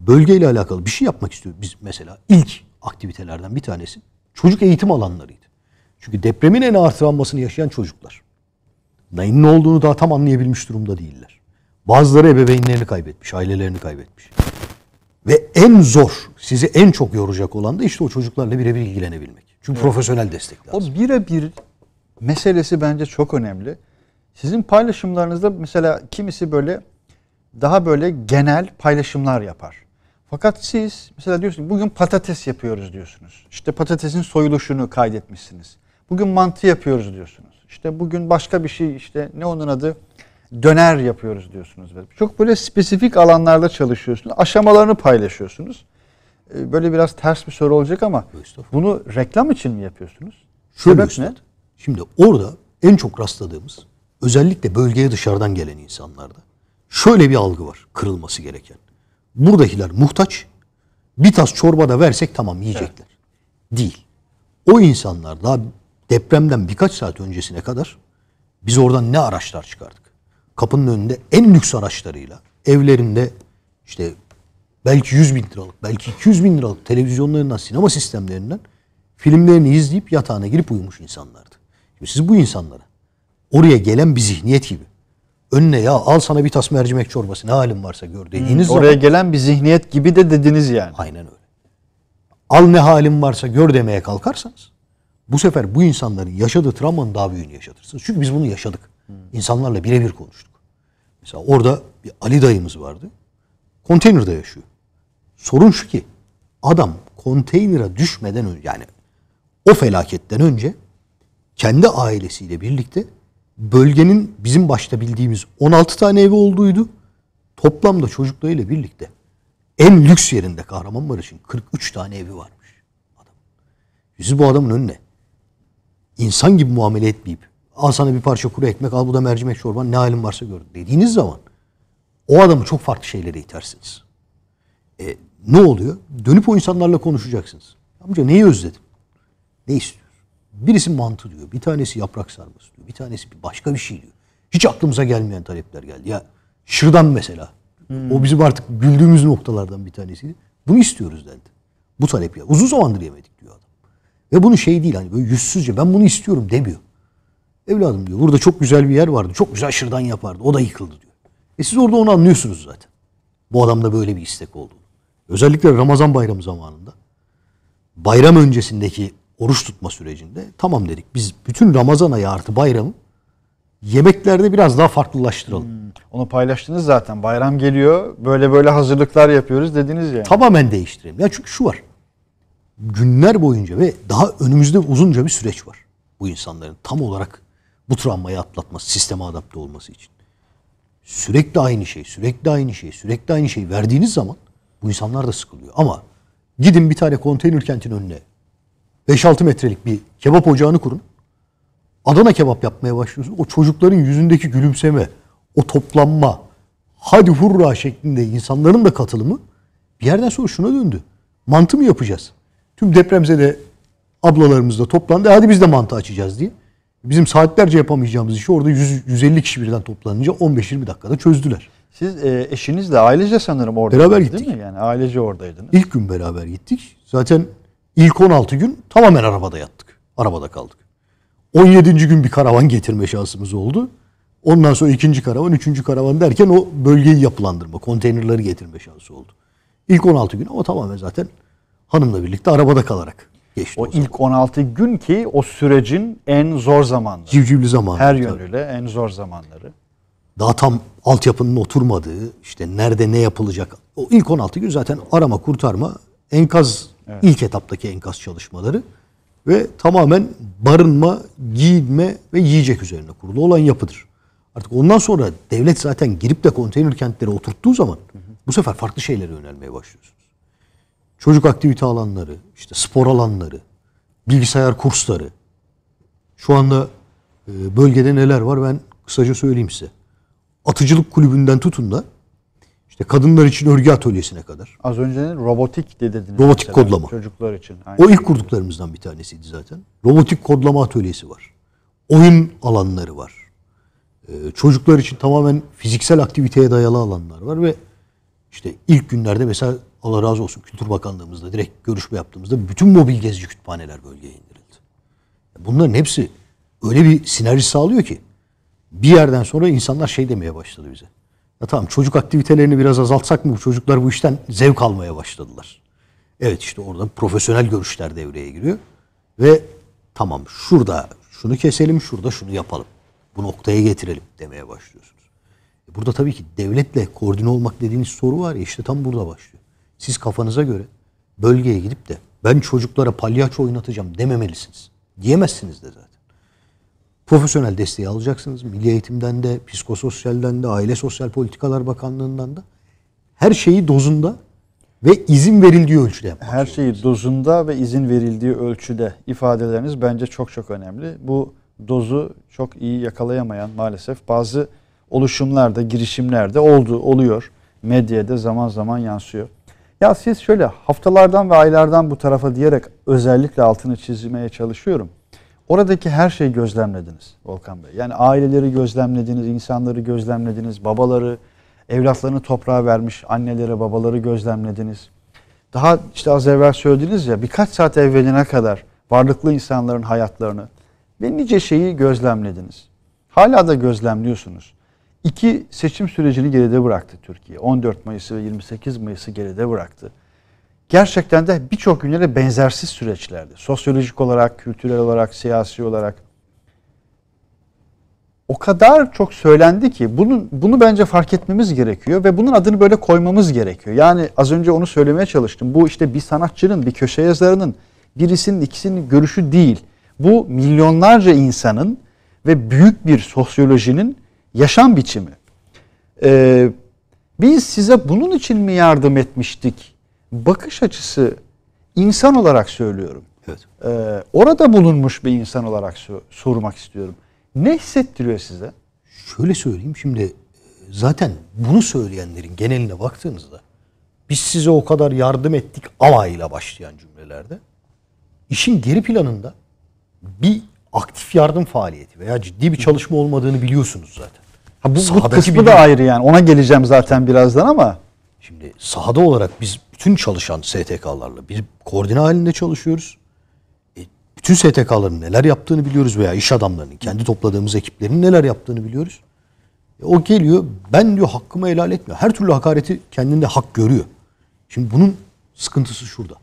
bölgeyle alakalı bir şey yapmak istiyor. Biz mesela ilk aktivitelerden bir tanesi çocuk eğitim alanlarıydı. Çünkü depremin en ağır travmasını yaşayan çocuklar. Neyin ne olduğunu daha tam anlayabilmiş durumda değiller. Bazıları ebeveynlerini kaybetmiş, ailelerini kaybetmiş. Ve en zor, sizi en çok yoracak olan da işte o çocuklarla birebir ilgilenebilmek. Çünkü evet. profesyonel destek lazım. O birebir meselesi bence çok önemli. Sizin paylaşımlarınızda mesela kimisi böyle daha böyle genel paylaşımlar yapar. Fakat siz mesela diyorsunuz bugün patates yapıyoruz diyorsunuz. İşte patatesin soyuluşunu kaydetmişsiniz. Bugün mantı yapıyoruz diyorsunuz. İşte bugün başka bir şey işte ne onun adı döner yapıyoruz diyorsunuz. Çok böyle spesifik alanlarda çalışıyorsunuz. Aşamalarını paylaşıyorsunuz. Ee, böyle biraz ters bir soru olacak ama bunu reklam için mi yapıyorsunuz? Şöyle Sebep ne? Şimdi orada en çok rastladığımız özellikle bölgeye dışarıdan gelen insanlarda şöyle bir algı var kırılması gereken buradakiler muhtaç. Bir tas çorba da versek tamam yiyecekler. Evet. Değil. O insanlar daha depremden birkaç saat öncesine kadar biz oradan ne araçlar çıkardık? Kapının önünde en lüks araçlarıyla evlerinde işte belki 100 bin liralık, belki 200 bin liralık televizyonlarından, sinema sistemlerinden filmlerini izleyip yatağına girip uyumuş insanlardı. Şimdi siz bu insanlara oraya gelen bir zihniyet gibi Önüne ya al sana bir tas mercimek çorbası ne halin varsa gör dediğiniz hmm, oraya zaman. Oraya gelen bir zihniyet gibi de dediniz yani. Aynen öyle. Al ne halin varsa gör demeye kalkarsanız bu sefer bu insanların yaşadığı travmanın daha büyüğünü yaşatırsınız. Çünkü biz bunu yaşadık. Hmm. İnsanlarla birebir konuştuk. Mesela orada bir Ali dayımız vardı. Konteynerde yaşıyor. Sorun şu ki adam konteynere düşmeden önce yani o felaketten önce kendi ailesiyle birlikte bölgenin bizim başta bildiğimiz 16 tane evi olduğuydu. Toplamda çocuklarıyla birlikte en lüks yerinde Kahramanmaraş'ın 43 tane evi varmış. Adam. Yüzü bu adamın önüne. İnsan gibi muamele etmeyip al sana bir parça kuru ekmek al bu da mercimek çorban ne halin varsa gör dediğiniz zaman o adamı çok farklı şeylere itersiniz. E, ne oluyor? Dönüp o insanlarla konuşacaksınız. Amca neyi özledim? Ne istiyorsun? Birisi mantı diyor, bir tanesi yaprak sarması diyor, bir tanesi bir başka bir şey diyor. Hiç aklımıza gelmeyen talepler geldi. Ya şırdan mesela. Hmm. O bizim artık güldüğümüz noktalardan bir tanesiydi. Bunu istiyoruz dedi. Bu talep ya. Uzun zamandır yemedik diyor adam. Ve bunu şey değil hani böyle yüzsüzce ben bunu istiyorum demiyor. Evladım diyor burada çok güzel bir yer vardı. Çok güzel şırdan yapardı. O da yıkıldı diyor. E siz orada onu anlıyorsunuz zaten. Bu adamda böyle bir istek oldu. Özellikle Ramazan bayramı zamanında. Bayram öncesindeki oruç tutma sürecinde tamam dedik. Biz bütün Ramazan ayı artı bayramı yemeklerde biraz daha farklılaştıralım. Hmm, onu paylaştınız zaten. Bayram geliyor. Böyle böyle hazırlıklar yapıyoruz dediniz ya. Yani. Tamamen değiştirelim. Ya çünkü şu var. Günler boyunca ve daha önümüzde uzunca bir süreç var. Bu insanların tam olarak bu travmayı atlatması, sisteme adapte olması için. Sürekli aynı şey, sürekli aynı şey, sürekli aynı şey verdiğiniz zaman bu insanlar da sıkılıyor. Ama gidin bir tane konteyner kentin önüne 5-6 metrelik bir kebap ocağını kurun. Adana kebap yapmaya başlıyorsun. O çocukların yüzündeki gülümseme, o toplanma, hadi hurra şeklinde insanların da katılımı bir yerden sonra şuna döndü. Mantı mı yapacağız? Tüm depremzede ablalarımız da toplandı. Hadi biz de mantı açacağız diye. Bizim saatlerce yapamayacağımız işi orada 100, 150 kişi birden toplanınca 15-20 dakikada çözdüler. Siz e, eşinizle ailece sanırım orada beraber gittik. Değil mi? Yani ailece oradaydınız. İlk gün beraber gittik. Zaten İlk 16 gün tamamen arabada yattık. Arabada kaldık. 17. gün bir karavan getirme şansımız oldu. Ondan sonra ikinci karavan, üçüncü karavan derken o bölgeyi yapılandırma, konteynerleri getirme şansı oldu. İlk 16 gün ama tamamen zaten hanımla birlikte arabada kalarak geçti. O, o ilk 16 gün ki o sürecin en zor zamanları. Civcivli zamanları. Her yönüyle tabii. en zor zamanları. Daha tam altyapının oturmadığı, işte nerede ne yapılacak. O ilk 16 gün zaten arama, kurtarma, enkaz evet. ilk etaptaki enkaz çalışmaları ve tamamen barınma, giyinme ve yiyecek üzerine kurulu olan yapıdır. Artık ondan sonra devlet zaten girip de konteyner kentleri oturttuğu zaman bu sefer farklı şeylere yönelmeye başlıyorsunuz. Çocuk aktivite alanları, işte spor alanları, bilgisayar kursları. Şu anda e, bölgede neler var ben kısaca söyleyeyim size. Atıcılık kulübünden tutun da işte kadınlar için örgü atölyesine kadar. Az önce robotik de dediniz. Robotik mesela, kodlama. Çocuklar için. Aynı o ilk kurduklarımızdan bir tanesiydi zaten. Robotik kodlama atölyesi var. Oyun alanları var. Ee, çocuklar için tamamen fiziksel aktiviteye dayalı alanlar var ve işte ilk günlerde mesela Allah razı olsun Kültür Bakanlığımızla direkt görüşme yaptığımızda bütün mobil gezici kütüphaneler bölgeye indirildi. Bunların hepsi öyle bir sinerji sağlıyor ki bir yerden sonra insanlar şey demeye başladı bize. Ya tamam çocuk aktivitelerini biraz azaltsak mı bu çocuklar bu işten zevk almaya başladılar. Evet işte orada profesyonel görüşler devreye giriyor. Ve tamam şurada şunu keselim şurada şunu yapalım. Bu noktaya getirelim demeye başlıyorsunuz. E burada tabii ki devletle koordine olmak dediğiniz soru var ya işte tam burada başlıyor. Siz kafanıza göre bölgeye gidip de ben çocuklara palyaço oynatacağım dememelisiniz. Diyemezsiniz de zaten. Profesyonel desteği alacaksınız. Milli Eğitim'den de, Psikososyal'den de, Aile Sosyal Politikalar Bakanlığı'ndan da. Her şeyi dozunda ve izin verildiği ölçüde yapmak Her şeyi dozunda ve izin verildiği ölçüde ifadeleriniz bence çok çok önemli. Bu dozu çok iyi yakalayamayan maalesef bazı oluşumlarda, girişimlerde oldu, oluyor. Medyada zaman zaman yansıyor. Ya siz şöyle haftalardan ve aylardan bu tarafa diyerek özellikle altını çizmeye çalışıyorum. Oradaki her şeyi gözlemlediniz Volkan Bey. Yani aileleri gözlemlediniz, insanları gözlemlediniz, babaları, evlatlarını toprağa vermiş annelere, babaları gözlemlediniz. Daha işte az evvel söylediniz ya birkaç saat evveline kadar varlıklı insanların hayatlarını ve nice şeyi gözlemlediniz. Hala da gözlemliyorsunuz. İki seçim sürecini geride bıraktı Türkiye. 14 Mayıs'ı ve 28 Mayıs'ı geride bıraktı gerçekten de birçok günlere benzersiz süreçlerdi. Sosyolojik olarak, kültürel olarak, siyasi olarak. O kadar çok söylendi ki bunu, bunu bence fark etmemiz gerekiyor ve bunun adını böyle koymamız gerekiyor. Yani az önce onu söylemeye çalıştım. Bu işte bir sanatçının, bir köşe yazarının, birisinin ikisinin görüşü değil. Bu milyonlarca insanın ve büyük bir sosyolojinin yaşam biçimi. Ee, biz size bunun için mi yardım etmiştik bakış açısı insan olarak söylüyorum. Evet. Ee, orada bulunmuş bir insan olarak so sormak istiyorum. Ne hissettiriyor size? Şöyle söyleyeyim şimdi e, zaten bunu söyleyenlerin geneline baktığınızda biz size o kadar yardım ettik ama ile başlayan cümlelerde işin geri planında bir aktif yardım faaliyeti veya ciddi bir çalışma olmadığını biliyorsunuz zaten. Ha bu, bu kısmı da ayrı yani ona geleceğim zaten birazdan ama Şimdi sahada olarak biz bütün çalışan STK'larla bir koordine halinde çalışıyoruz. E, bütün STK'ların neler yaptığını biliyoruz veya iş adamlarının, kendi topladığımız ekiplerin neler yaptığını biliyoruz. E, o geliyor, ben diyor hakkımı helal etmiyor. Her türlü hakareti kendinde hak görüyor. Şimdi bunun sıkıntısı şurada.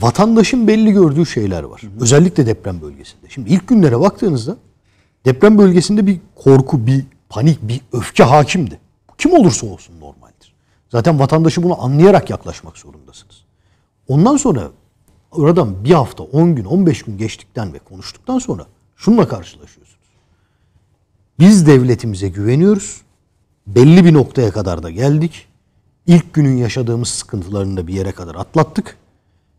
Vatandaşın belli gördüğü şeyler var. Hı hı. Özellikle deprem bölgesinde. Şimdi ilk günlere baktığınızda deprem bölgesinde bir korku, bir panik, bir öfke hakimdi. Kim olursa olsun Zaten vatandaşı bunu anlayarak yaklaşmak zorundasınız. Ondan sonra oradan bir hafta, 10 gün, 15 gün geçtikten ve konuştuktan sonra şunla karşılaşıyorsunuz. Biz devletimize güveniyoruz. Belli bir noktaya kadar da geldik. İlk günün yaşadığımız sıkıntılarını da bir yere kadar atlattık.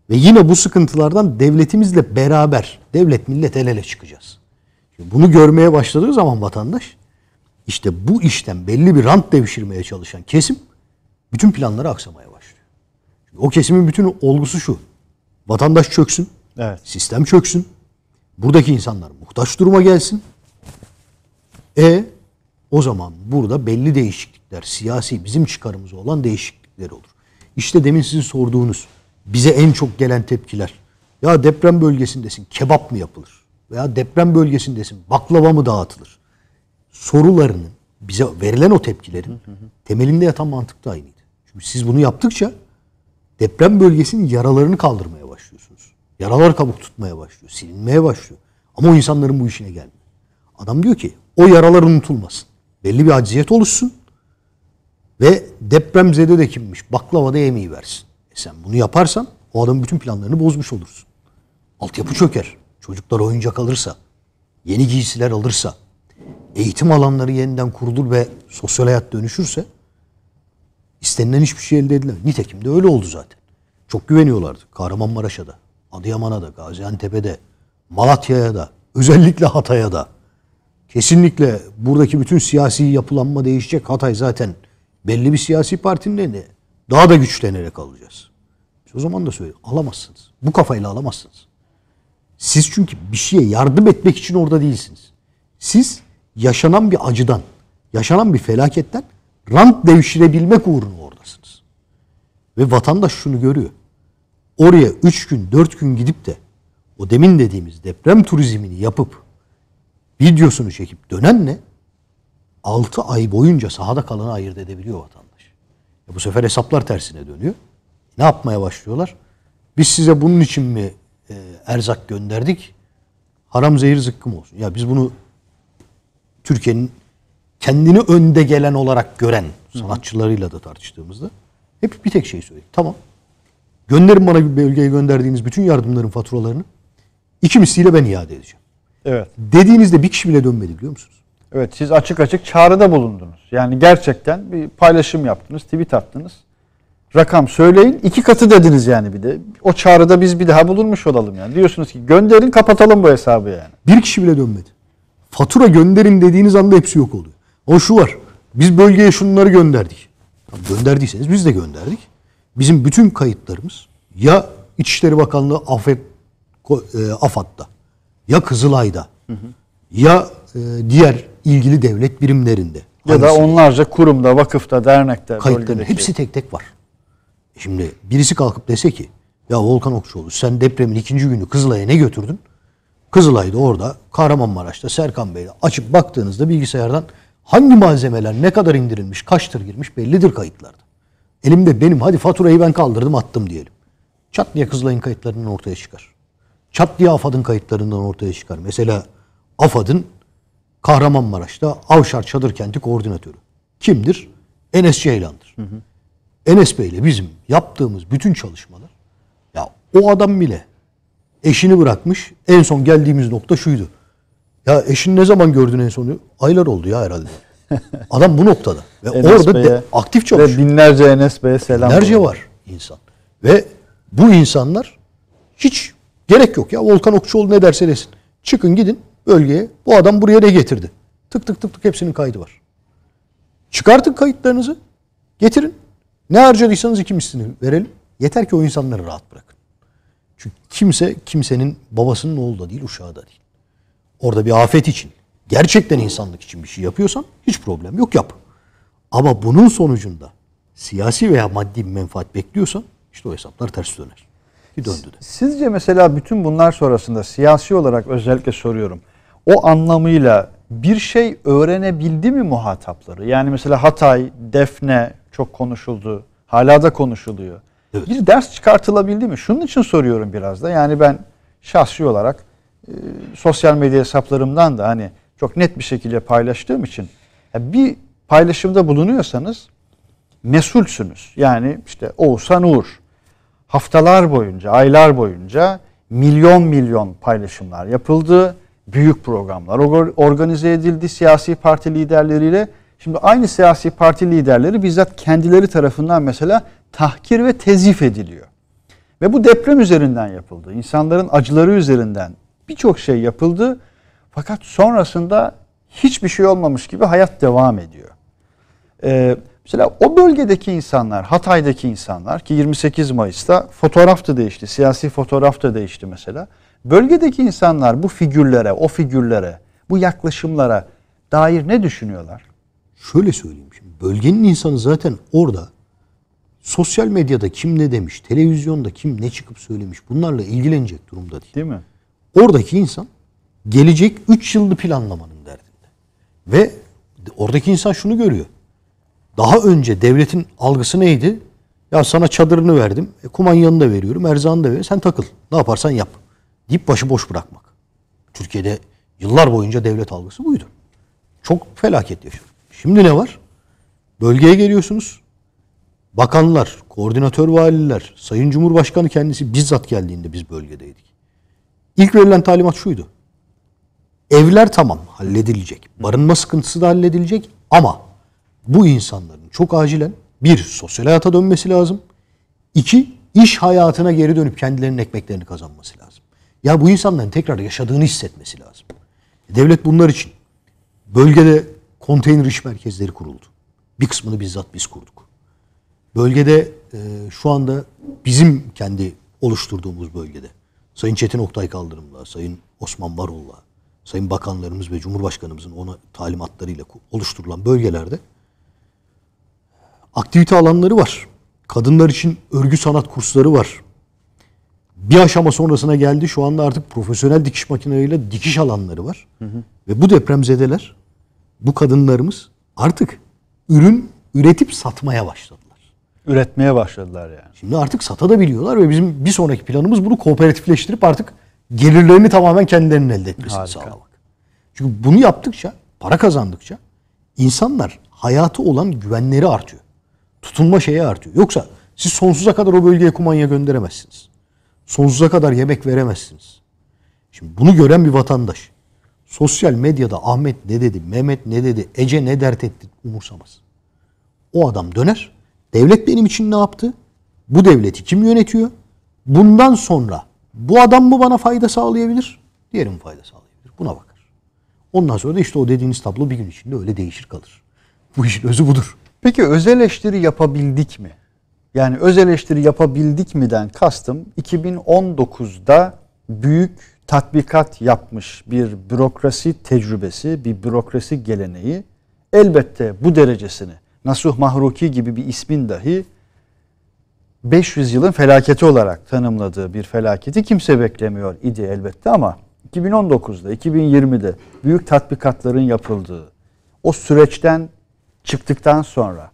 Ve yine bu sıkıntılardan devletimizle beraber devlet millet el ele çıkacağız. Şimdi bunu görmeye başladığı zaman vatandaş işte bu işten belli bir rant devşirmeye çalışan kesim bütün planları aksamaya başlıyor. o kesimin bütün olgusu şu. Vatandaş çöksün. Evet. Sistem çöksün. Buradaki insanlar muhtaç duruma gelsin. E o zaman burada belli değişiklikler, siyasi bizim çıkarımız olan değişiklikler olur. İşte demin sizin sorduğunuz bize en çok gelen tepkiler. Ya deprem bölgesindesin kebap mı yapılır? Veya deprem bölgesindesin baklava mı dağıtılır? Sorularının bize verilen o tepkilerin hı hı. temelinde yatan mantık da aynıydı. Çünkü siz bunu yaptıkça deprem bölgesinin yaralarını kaldırmaya başlıyorsunuz. Yaralar kabuk tutmaya başlıyor, silinmeye başlıyor. Ama o insanların bu işine gelmiyor. Adam diyor ki o yaralar unutulmasın. Belli bir acziyet oluşsun ve depremzede de kimmiş baklavada yemeği versin. E sen bunu yaparsan o adamın bütün planlarını bozmuş olursun. Altyapı çöker. Çocuklar oyuncak alırsa, yeni giysiler alırsa, eğitim alanları yeniden kurulur ve sosyal hayat dönüşürse İstenilen hiçbir şey elde edilemedi. Nitekim de öyle oldu zaten. Çok güveniyorlardı. Kahramanmaraş'a da, Adıyaman'a da, Gaziantep'e de, Malatya'ya da, özellikle Hatay'a da. Kesinlikle buradaki bütün siyasi yapılanma değişecek. Hatay zaten belli bir siyasi partinin elinde. Daha da güçlenerek alacağız. Biz o zaman da söylüyorum. Alamazsınız. Bu kafayla alamazsınız. Siz çünkü bir şeye yardım etmek için orada değilsiniz. Siz yaşanan bir acıdan, yaşanan bir felaketten rant devşirebilmek uğruna oradasınız. Ve vatandaş şunu görüyor. Oraya 3 gün 4 gün gidip de o demin dediğimiz deprem turizmini yapıp videosunu çekip dönenle 6 ay boyunca sahada kalanı ayırt edebiliyor vatandaş. E bu sefer hesaplar tersine dönüyor. Ne yapmaya başlıyorlar? Biz size bunun için mi e, erzak gönderdik? Haram zehir zıkkım olsun. Ya biz bunu Türkiye'nin kendini önde gelen olarak gören sanatçılarıyla da tartıştığımızda hep bir tek şey söyledi. Tamam. Gönderin bana bir bölgeye gönderdiğiniz bütün yardımların faturalarını. iki misliyle ben iade edeceğim. Evet. Dediğinizde bir kişi bile dönmedi biliyor musunuz? Evet siz açık açık çağrıda bulundunuz. Yani gerçekten bir paylaşım yaptınız, tweet attınız. Rakam söyleyin. iki katı dediniz yani bir de. O çağrıda biz bir daha bulunmuş olalım yani. Diyorsunuz ki gönderin kapatalım bu hesabı yani. Bir kişi bile dönmedi. Fatura gönderin dediğiniz anda hepsi yok oluyor. O şu var. Biz bölgeye şunları gönderdik. Ya gönderdiyseniz biz de gönderdik. Bizim bütün kayıtlarımız ya İçişleri Bakanlığı Afet, e, AFAD'da ya Kızılay'da hı hı. ya e, diğer ilgili devlet birimlerinde. Ya Hangisi? da onlarca kurumda, vakıfta, dernekte. Kayıtların hepsi tek tek var. E şimdi birisi kalkıp dese ki ya Volkan Okçuoğlu sen depremin ikinci günü Kızılay'a ne götürdün? Kızılay'da orada Kahramanmaraş'ta Serkan Bey'le açıp baktığınızda bilgisayardan Hangi malzemeler ne kadar indirilmiş, kaç tır girmiş bellidir kayıtlarda. Elimde benim hadi faturayı ben kaldırdım attım diyelim. Çat diye Kızılay'ın kayıtlarından ortaya çıkar. Çat diye AFAD'ın kayıtlarından ortaya çıkar. Mesela AFAD'ın Kahramanmaraş'ta Avşar Çadır Kenti koordinatörü. Kimdir? Enes Ceylan'dır. Hı hı. Enes Bey'le bizim yaptığımız bütün çalışmalar ya o adam bile eşini bırakmış en son geldiğimiz nokta şuydu. Ya eşini ne zaman gördün en sonu? Aylar oldu ya herhalde. Adam bu noktada. Ve Enes orada de, aktif çalışıyor. Ve binlerce Enes Bey'e selam. Binlerce oldu. var insan. Ve bu insanlar hiç gerek yok ya. Volkan Okçuoğlu ne derse desin. Çıkın gidin bölgeye. Bu adam buraya ne getirdi? Tık tık tık tık hepsinin kaydı var. Çıkartın kayıtlarınızı. Getirin. Ne harcadıysanız ikimizini verelim. Yeter ki o insanları rahat bırakın. Çünkü kimse kimsenin babasının oğlu da değil, uşağı da değil. Orada bir afet için, gerçekten insanlık için bir şey yapıyorsan hiç problem yok yap. Ama bunun sonucunda siyasi veya maddi bir menfaat bekliyorsan işte o hesaplar ters döner. Ki döndü de. Sizce mesela bütün bunlar sonrasında siyasi olarak özellikle soruyorum. O anlamıyla bir şey öğrenebildi mi muhatapları? Yani mesela Hatay, Defne çok konuşuldu. Hala da konuşuluyor. Evet. Bir ders çıkartılabildi mi? Şunun için soruyorum biraz da. Yani ben şahsi olarak sosyal medya hesaplarımdan da hani çok net bir şekilde paylaştığım için bir paylaşımda bulunuyorsanız mesulsünüz. Yani işte Oğuzhan Uğur haftalar boyunca, aylar boyunca milyon milyon paylaşımlar yapıldı. Büyük programlar organize edildi siyasi parti liderleriyle. Şimdi aynı siyasi parti liderleri bizzat kendileri tarafından mesela tahkir ve tezif ediliyor. Ve bu deprem üzerinden yapıldı. İnsanların acıları üzerinden birçok şey yapıldı. Fakat sonrasında hiçbir şey olmamış gibi hayat devam ediyor. Ee, mesela o bölgedeki insanlar, Hatay'daki insanlar ki 28 Mayıs'ta fotoğraf da değişti, siyasi fotoğraf da değişti mesela. Bölgedeki insanlar bu figürlere, o figürlere, bu yaklaşımlara dair ne düşünüyorlar? Şöyle söyleyeyim şimdi. Bölgenin insanı zaten orada sosyal medyada kim ne demiş, televizyonda kim ne çıkıp söylemiş bunlarla ilgilenecek durumda değil. Değil mi? Oradaki insan gelecek 3 yıllı planlamanın derdinde. Ve oradaki insan şunu görüyor. Daha önce devletin algısı neydi? Ya sana çadırını verdim, e, kumanyanı da veriyorum, erzağını da veriyorum. Sen takıl, ne yaparsan yap. Deyip başı boş bırakmak. Türkiye'de yıllar boyunca devlet algısı buydu. Çok felaket yaşıyor. Şimdi ne var? Bölgeye geliyorsunuz. Bakanlar, koordinatör valiler, Sayın Cumhurbaşkanı kendisi bizzat geldiğinde biz bölgedeydik. İlk verilen talimat şuydu. Evler tamam halledilecek. Barınma sıkıntısı da halledilecek ama bu insanların çok acilen bir sosyal hayata dönmesi lazım. İki iş hayatına geri dönüp kendilerinin ekmeklerini kazanması lazım. Ya bu insanların tekrar yaşadığını hissetmesi lazım. E, devlet bunlar için bölgede konteyner iş merkezleri kuruldu. Bir kısmını bizzat biz kurduk. Bölgede e, şu anda bizim kendi oluşturduğumuz bölgede Sayın Çetin Oktay Kaldırım'la, Sayın Osman Varol'la, Sayın Bakanlarımız ve Cumhurbaşkanımızın ona talimatlarıyla oluşturulan bölgelerde aktivite alanları var. Kadınlar için örgü sanat kursları var. Bir aşama sonrasına geldi. Şu anda artık profesyonel dikiş makineleriyle dikiş alanları var. Hı hı. Ve bu depremzedeler, bu kadınlarımız artık ürün üretip satmaya başladı. Üretmeye başladılar yani. Şimdi artık sata da biliyorlar ve bizim bir sonraki planımız bunu kooperatifleştirip artık gelirlerini tamamen kendilerinin elde etmesini Harika. sağlamak. Çünkü bunu yaptıkça, para kazandıkça insanlar hayatı olan güvenleri artıyor. Tutunma şeyi artıyor. Yoksa siz sonsuza kadar o bölgeye kumanya gönderemezsiniz. Sonsuza kadar yemek veremezsiniz. Şimdi bunu gören bir vatandaş sosyal medyada Ahmet ne dedi, Mehmet ne dedi, Ece ne dert etti umursamaz. O adam döner Devlet benim için ne yaptı? Bu devleti kim yönetiyor? Bundan sonra bu adam mı bana fayda sağlayabilir? Diğeri mi fayda sağlayabilir? Buna bakar. Ondan sonra da işte o dediğiniz tablo bir gün içinde öyle değişir kalır. Bu işin özü budur. Peki öz eleştiri yapabildik mi? Yani öz eleştiri yapabildik mi'den kastım 2019'da büyük tatbikat yapmış bir bürokrasi tecrübesi, bir bürokrasi geleneği elbette bu derecesini Nasuh Mahruki gibi bir ismin dahi 500 yılın felaketi olarak tanımladığı bir felaketi kimse beklemiyor idi elbette ama 2019'da, 2020'de büyük tatbikatların yapıldığı, o süreçten çıktıktan sonra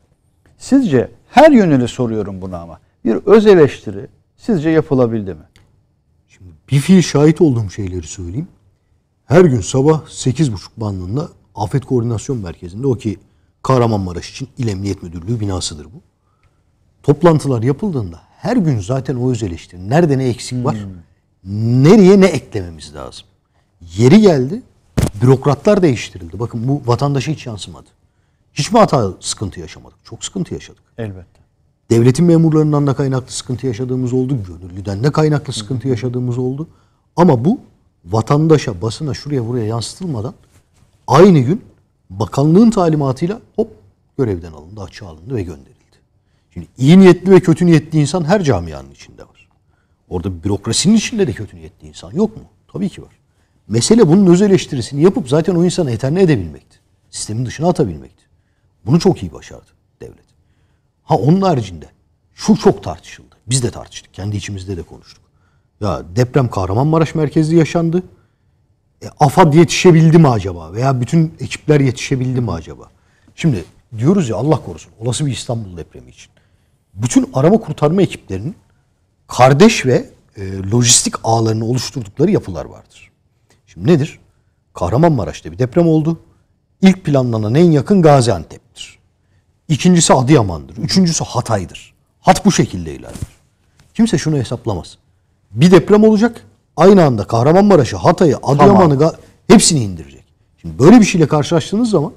sizce her yönüyle soruyorum bunu ama bir öz eleştiri sizce yapılabildi mi? Şimdi bir fiil şahit olduğum şeyleri söyleyeyim. Her gün sabah 8.30 bandında afet koordinasyon merkezinde o ki Kahramanmaraş için İl Emniyet Müdürlüğü binasıdır bu. Toplantılar yapıldığında her gün zaten o öz eleştiri. Nerede ne eksik var? Hmm. Nereye ne eklememiz lazım? Yeri geldi. Bürokratlar değiştirildi. Bakın bu vatandaşa hiç yansımadı. Hiç mi hata sıkıntı yaşamadık? Çok sıkıntı yaşadık. Elbette. Devletin memurlarından da kaynaklı sıkıntı yaşadığımız oldu. Gönüllüden de kaynaklı sıkıntı yaşadığımız oldu. Ama bu vatandaşa, basına, şuraya buraya yansıtılmadan aynı gün bakanlığın talimatıyla hop görevden alındı, açığa alındı ve gönderildi. Şimdi iyi niyetli ve kötü niyetli insan her camianın içinde var. Orada bürokrasinin içinde de kötü niyetli insan yok mu? Tabii ki var. Mesele bunun öz eleştirisini yapıp zaten o insanı eterne edebilmekti. Sistemin dışına atabilmekti. Bunu çok iyi başardı devlet. Ha onun haricinde şu çok tartışıldı. Biz de tartıştık. Kendi içimizde de konuştuk. Ya deprem Kahramanmaraş merkezli yaşandı e, AFAD yetişebildi mi acaba? Veya bütün ekipler yetişebildi mi acaba? Şimdi diyoruz ya Allah korusun olası bir İstanbul depremi için. Bütün arama kurtarma ekiplerinin kardeş ve e, lojistik ağlarını oluşturdukları yapılar vardır. Şimdi nedir? Kahramanmaraş'ta bir deprem oldu. İlk planlanan en yakın Gaziantep'tir. İkincisi Adıyaman'dır. Üçüncüsü Hatay'dır. Hat bu şekilde ilerler. Kimse şunu hesaplamaz. Bir deprem olacak, aynı anda Kahramanmaraş'ı, Hatay'ı, Adıyaman'ı tamam. hepsini indirecek. Şimdi böyle bir şeyle karşılaştığınız zaman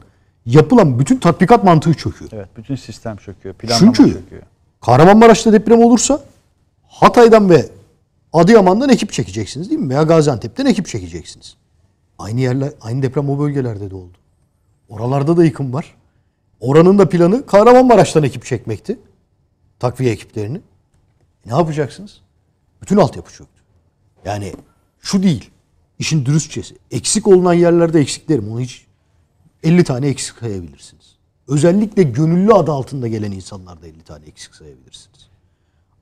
yapılan bütün tatbikat mantığı çöküyor. Evet, bütün sistem çöküyor, planlama Çünkü çöküyor. Kahramanmaraş'ta deprem olursa Hatay'dan ve Adıyaman'dan ekip çekeceksiniz değil mi? Veya Gaziantep'ten ekip çekeceksiniz. Aynı yerler, aynı deprem o bölgelerde de oldu. Oralarda da yıkım var. Oranın da planı Kahramanmaraş'tan ekip çekmekti. Takviye ekiplerini. E, ne yapacaksınız? Bütün altyapı çöktü. Yani şu değil. İşin dürüstçesi. Eksik olunan yerlerde eksiklerim. Onu hiç 50 tane eksik sayabilirsiniz. Özellikle gönüllü adı altında gelen insanlarda 50 tane eksik sayabilirsiniz.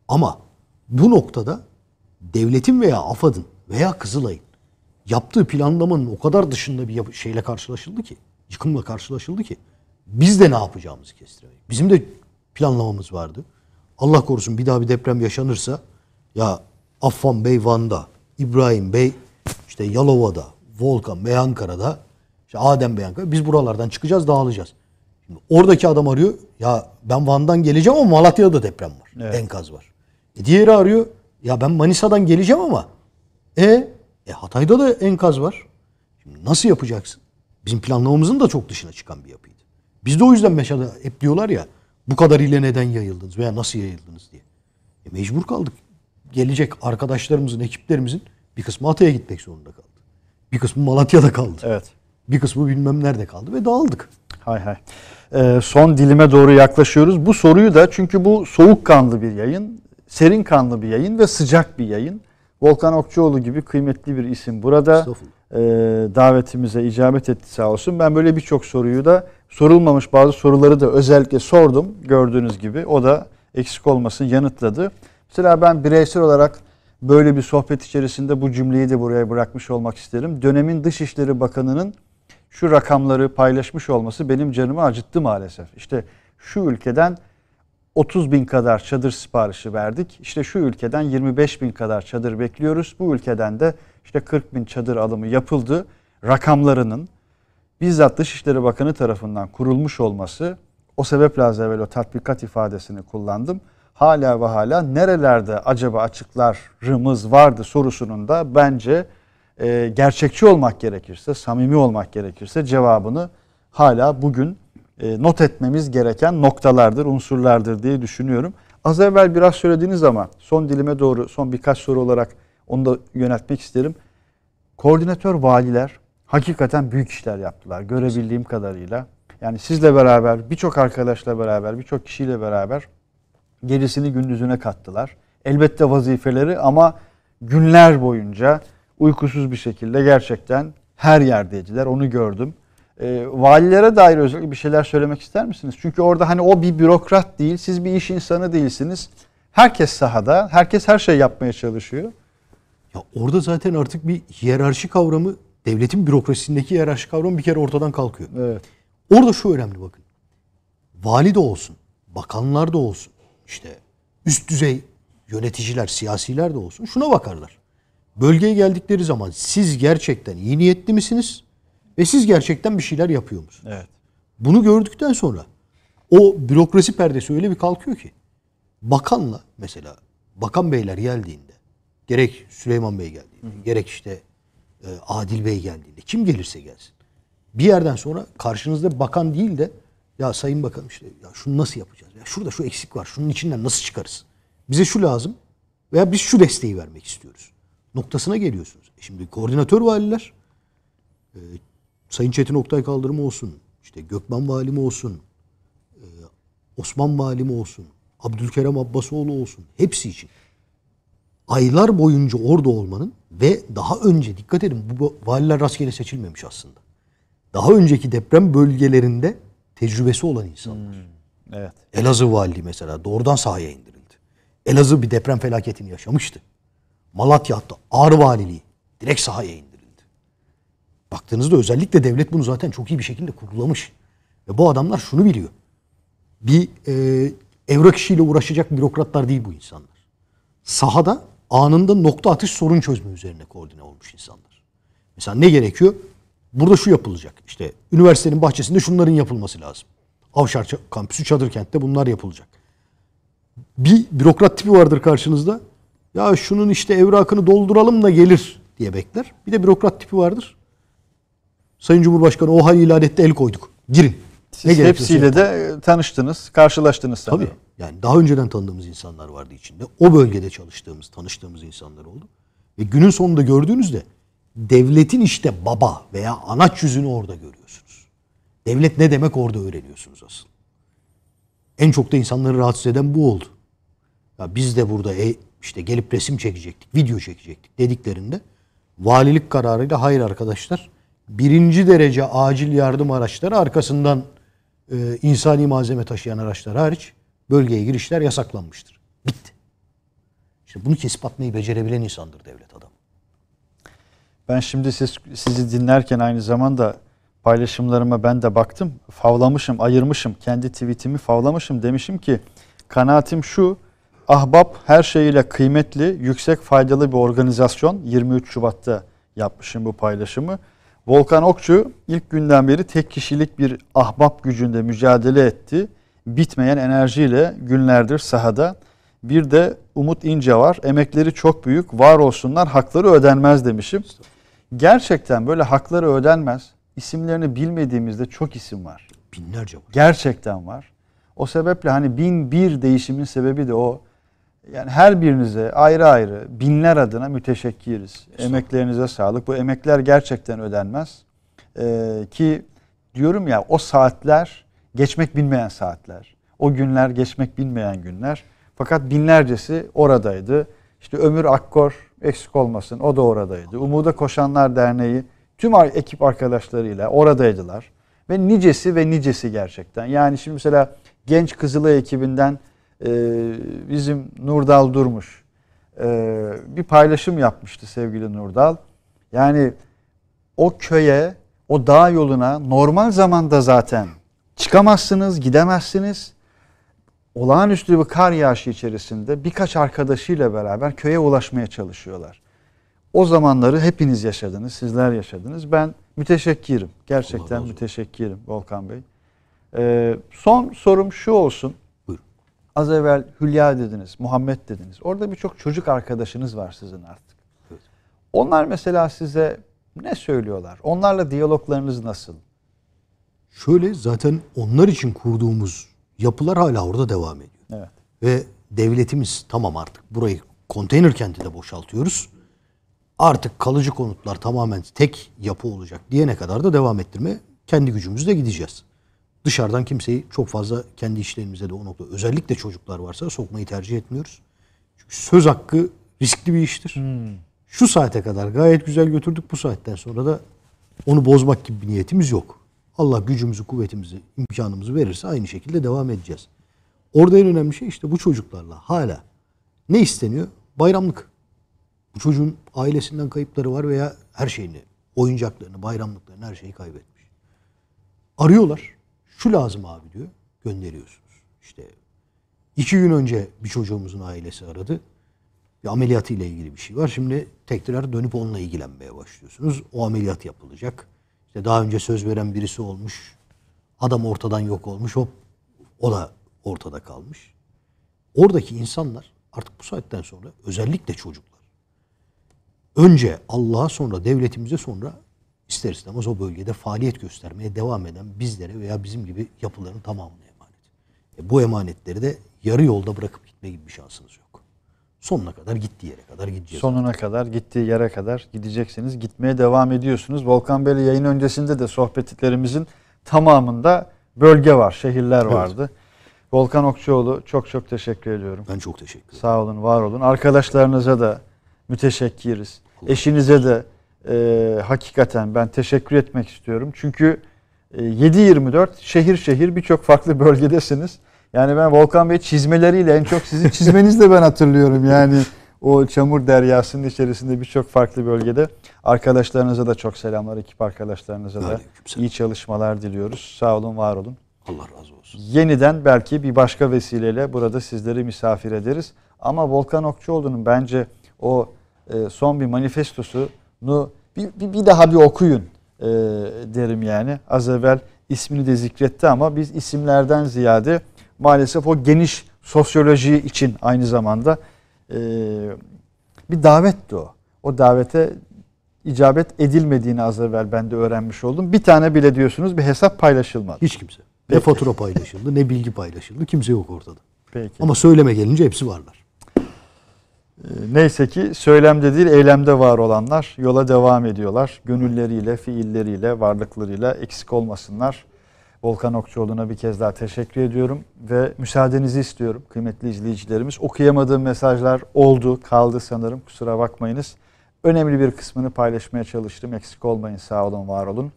Ama bu noktada devletin veya AFAD'ın veya Kızılay'ın yaptığı planlamanın o kadar dışında bir şeyle karşılaşıldı ki, yıkımla karşılaşıldı ki biz de ne yapacağımızı kestiremedik. Bizim de planlamamız vardı. Allah korusun bir daha bir deprem yaşanırsa ya Affan Bey Van'da, İbrahim Bey işte Yalova'da, Volkan Bey Ankara'da, işte Adem Bey Ankara'da. Biz buralardan çıkacağız, dağılacağız. Şimdi oradaki adam arıyor. Ya ben Van'dan geleceğim ama Malatya'da da deprem var. Evet. Enkaz var. E diğeri arıyor. Ya ben Manisa'dan geleceğim ama e, e Hatay'da da enkaz var. Şimdi nasıl yapacaksın? Bizim planlamamızın da çok dışına çıkan bir yapıydı. Biz de o yüzden mesela hep diyorlar ya bu kadar ile neden yayıldınız veya nasıl yayıldınız diye. E mecbur kaldık gelecek arkadaşlarımızın, ekiplerimizin bir kısmı Hatay'a gitmek zorunda kaldı. Bir kısmı Malatya'da kaldı. Evet. Bir kısmı bilmem nerede kaldı ve dağıldık. Hay hay. Ee, son dilime doğru yaklaşıyoruz. Bu soruyu da çünkü bu soğukkanlı bir yayın, serin kanlı bir yayın ve sıcak bir yayın. Volkan Okçuoğlu gibi kıymetli bir isim burada e, davetimize icabet etti sağ olsun. Ben böyle birçok soruyu da sorulmamış bazı soruları da özellikle sordum gördüğünüz gibi. O da eksik olmasın yanıtladı. Mesela ben bireysel olarak böyle bir sohbet içerisinde bu cümleyi de buraya bırakmış olmak isterim. Dönemin Dışişleri Bakanı'nın şu rakamları paylaşmış olması benim canımı acıttı maalesef. İşte şu ülkeden 30 bin kadar çadır siparişi verdik. İşte şu ülkeden 25 bin kadar çadır bekliyoruz. Bu ülkeden de işte 40 bin çadır alımı yapıldı. Rakamlarının bizzat Dışişleri Bakanı tarafından kurulmuş olması o sebeple az evvel o tatbikat ifadesini kullandım hala ve hala nerelerde acaba açıklarımız vardı sorusunun da bence e, gerçekçi olmak gerekirse, samimi olmak gerekirse cevabını hala bugün e, not etmemiz gereken noktalardır, unsurlardır diye düşünüyorum. Az evvel biraz söylediniz ama son dilime doğru son birkaç soru olarak onu da yöneltmek isterim. Koordinatör valiler hakikaten büyük işler yaptılar görebildiğim kadarıyla. Yani sizle beraber, birçok arkadaşla beraber, birçok kişiyle beraber gerisini gündüzüne kattılar. Elbette vazifeleri ama günler boyunca uykusuz bir şekilde gerçekten her yerdeydiler. Onu gördüm. E, valilere dair özellikle bir şeyler söylemek ister misiniz? Çünkü orada hani o bir bürokrat değil, siz bir iş insanı değilsiniz. Herkes sahada, herkes her şey yapmaya çalışıyor. Ya orada zaten artık bir hiyerarşi kavramı, devletin bürokrasisindeki hiyerarşi kavramı bir kere ortadan kalkıyor. Evet. Orada şu önemli bakın. Vali de olsun, bakanlar da olsun, işte üst düzey yöneticiler, siyasiler de olsun şuna bakarlar. Bölgeye geldikleri zaman siz gerçekten iyi niyetli misiniz? Ve siz gerçekten bir şeyler yapıyor musunuz? Evet. Bunu gördükten sonra o bürokrasi perdesi öyle bir kalkıyor ki bakanla mesela bakan beyler geldiğinde gerek Süleyman Bey geldiğinde hı gerek işte e, Adil Bey geldiğinde kim gelirse gelsin bir yerden sonra karşınızda bakan değil de ya Sayın Bakanım işte ya şunu nasıl yapacağız? Ya şurada şu eksik var. Şunun içinden nasıl çıkarız? Bize şu lazım veya biz şu desteği vermek istiyoruz. Noktasına geliyorsunuz. E şimdi koordinatör valiler e, Sayın Çetin Oktay Kaldırımı olsun, işte Gökmen Valimi olsun, e, Osman Valimi olsun, Abdülkerem Abbasoğlu olsun hepsi için aylar boyunca orada olmanın ve daha önce dikkat edin bu valiler rastgele seçilmemiş aslında. Daha önceki deprem bölgelerinde tecrübesi olan insanlar. Hmm, evet. Elazığ valiliği mesela doğrudan sahaya indirildi. Elazığ bir deprem felaketini yaşamıştı. Malatya hatta Ağrı valiliği direkt sahaya indirildi. Baktığınızda özellikle devlet bunu zaten çok iyi bir şekilde kurgulamış. Ve bu adamlar şunu biliyor. Bir e, evrak işiyle uğraşacak bürokratlar değil bu insanlar. Sahada anında nokta atış sorun çözme üzerine koordine olmuş insanlar. Mesela ne gerekiyor? Burada şu yapılacak. İşte üniversitenin bahçesinde şunların yapılması lazım. Avşar kampüsü Çadırkent'te bunlar yapılacak. Bir bürokrat tipi vardır karşınızda. Ya şunun işte evrakını dolduralım da gelir diye bekler. Bir de bürokrat tipi vardır. Sayın Cumhurbaşkanı o hal ilanette el koyduk. Girin. Siz ne hepsiyle de tanıştınız, karşılaştınız sanırım. Yani daha önceden tanıdığımız insanlar vardı içinde. O bölgede çalıştığımız, tanıştığımız insanlar oldu. Ve günün sonunda gördüğünüzde devletin işte baba veya anaç yüzünü orada görüyorsunuz. Devlet ne demek orada öğreniyorsunuz asıl. En çok da insanları rahatsız eden bu oldu. Ya biz de burada e, işte gelip resim çekecektik, video çekecektik dediklerinde valilik kararıyla hayır arkadaşlar birinci derece acil yardım araçları arkasından e, insani malzeme taşıyan araçlar hariç bölgeye girişler yasaklanmıştır. Bitti. İşte bunu kesip atmayı becerebilen insandır devlet. Ben şimdi siz, sizi dinlerken aynı zamanda paylaşımlarıma ben de baktım. Favlamışım, ayırmışım. Kendi tweetimi favlamışım. Demişim ki kanaatim şu. Ahbap her şeyiyle kıymetli, yüksek faydalı bir organizasyon. 23 Şubat'ta yapmışım bu paylaşımı. Volkan Okçu ilk günden beri tek kişilik bir ahbap gücünde mücadele etti. Bitmeyen enerjiyle günlerdir sahada. Bir de Umut İnce var. Emekleri çok büyük. Var olsunlar. Hakları ödenmez demişim gerçekten böyle hakları ödenmez. İsimlerini bilmediğimizde çok isim var. Binlerce var. Gerçekten var. O sebeple hani bin bir değişimin sebebi de o. Yani her birinize ayrı ayrı binler adına müteşekkiriz. Emeklerinize sağlık. Bu emekler gerçekten ödenmez. Ee, ki diyorum ya o saatler geçmek bilmeyen saatler. O günler geçmek bilmeyen günler. Fakat binlercesi oradaydı. İşte Ömür Akkor eksik olmasın. O da oradaydı. Umuda Koşanlar Derneği tüm ekip arkadaşlarıyla oradaydılar. Ve nicesi ve nicesi gerçekten. Yani şimdi mesela Genç Kızılay ekibinden e, bizim Nurdal Durmuş e, bir paylaşım yapmıştı sevgili Nurdal. Yani o köye, o dağ yoluna normal zamanda zaten çıkamazsınız, gidemezsiniz olağanüstü bir kar yağışı içerisinde birkaç arkadaşıyla beraber köye ulaşmaya çalışıyorlar. O zamanları hepiniz yaşadınız, sizler yaşadınız. Ben müteşekkirim. Gerçekten müteşekkirim Volkan Bey. Ee, son sorum şu olsun. Buyurun. Az evvel Hülya dediniz, Muhammed dediniz. Orada birçok çocuk arkadaşınız var sizin artık. Evet. Onlar mesela size ne söylüyorlar? Onlarla diyaloglarınız nasıl? Şöyle zaten onlar için kurduğumuz yapılar hala orada devam ediyor. Evet. Ve devletimiz tamam artık burayı konteyner kenti de boşaltıyoruz. Artık kalıcı konutlar tamamen tek yapı olacak diyene kadar da devam ettirme kendi gücümüzle gideceğiz. Dışarıdan kimseyi çok fazla kendi işlerimize de o nokta özellikle çocuklar varsa sokmayı tercih etmiyoruz. Çünkü söz hakkı riskli bir iştir. Hmm. Şu saate kadar gayet güzel götürdük bu saatten sonra da onu bozmak gibi bir niyetimiz yok. Allah gücümüzü, kuvvetimizi, imkanımızı verirse aynı şekilde devam edeceğiz. Orada en önemli şey işte bu çocuklarla hala ne isteniyor? Bayramlık. Bu çocuğun ailesinden kayıpları var veya her şeyini, oyuncaklarını, bayramlıklarını her şeyi kaybetmiş. Arıyorlar. Şu lazım abi diyor. Gönderiyorsunuz. İşte iki gün önce bir çocuğumuzun ailesi aradı. Bir ameliyatı ile ilgili bir şey var. Şimdi tekrar dönüp onunla ilgilenmeye başlıyorsunuz. O ameliyat yapılacak. İşte daha önce söz veren birisi olmuş. Adam ortadan yok olmuş. Hop o da ortada kalmış. Oradaki insanlar artık bu saatten sonra özellikle çocuklar. Önce Allah'a sonra devletimize sonra ister istemez o bölgede faaliyet göstermeye devam eden bizlere veya bizim gibi yapıların tamamına emanet. E bu emanetleri de yarı yolda bırakıp gitme gibi bir şansınız yok sonuna kadar gittiği yere kadar gideceğiz. Sonuna kadar gittiği yere kadar gideceksiniz. Gitmeye devam ediyorsunuz. Volkan Bey'le yayın öncesinde de sohbetlerimizin tamamında bölge var, şehirler evet. vardı. Volkan Okçuoğlu çok çok teşekkür ediyorum. Ben çok teşekkür ederim. Sağ olun, var olun. Arkadaşlarınıza da müteşekkiriz. Allah Eşinize de e, hakikaten ben teşekkür etmek istiyorum. Çünkü e, 7-24 şehir şehir birçok farklı bölgedesiniz. Yani ben Volkan Bey çizmeleriyle en çok sizi çizmenizle ben hatırlıyorum. Yani o çamur deryasının içerisinde birçok farklı bölgede. Arkadaşlarınıza da çok selamlar. Ekip arkadaşlarınıza da iyi çalışmalar diliyoruz. Sağ olun, var olun. Allah razı olsun. Yeniden belki bir başka vesileyle burada sizleri misafir ederiz. Ama Volkan Okçuoğlu'nun bence o e, son bir manifestosunu bir, bir, bir daha bir okuyun e, derim yani. Az evvel ismini de zikretti ama biz isimlerden ziyade maalesef o geniş sosyoloji için aynı zamanda e, bir davetti o. O davete icabet edilmediğini az evvel ben de öğrenmiş oldum. Bir tane bile diyorsunuz bir hesap paylaşılmadı. Hiç kimse. Peki. Ne fatura paylaşıldı ne bilgi paylaşıldı. Kimse yok ortada. Peki. Ama söyleme gelince hepsi varlar. E, neyse ki söylemde değil eylemde var olanlar yola devam ediyorlar. Gönülleriyle, fiilleriyle, varlıklarıyla eksik olmasınlar. Volkan Okçuoğlu'na bir kez daha teşekkür ediyorum ve müsaadenizi istiyorum kıymetli izleyicilerimiz. Okuyamadığım mesajlar oldu, kaldı sanırım kusura bakmayınız. Önemli bir kısmını paylaşmaya çalıştım. Eksik olmayın, sağ olun, var olun.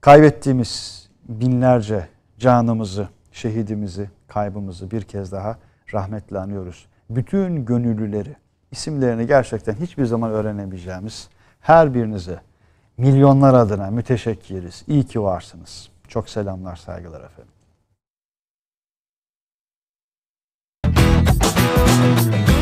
Kaybettiğimiz binlerce canımızı, şehidimizi, kaybımızı bir kez daha rahmetle anıyoruz. Bütün gönüllüleri, isimlerini gerçekten hiçbir zaman öğrenemeyeceğimiz her birinize milyonlar adına müteşekkiriz. İyi ki varsınız.'' Çok selamlar, saygılar efendim.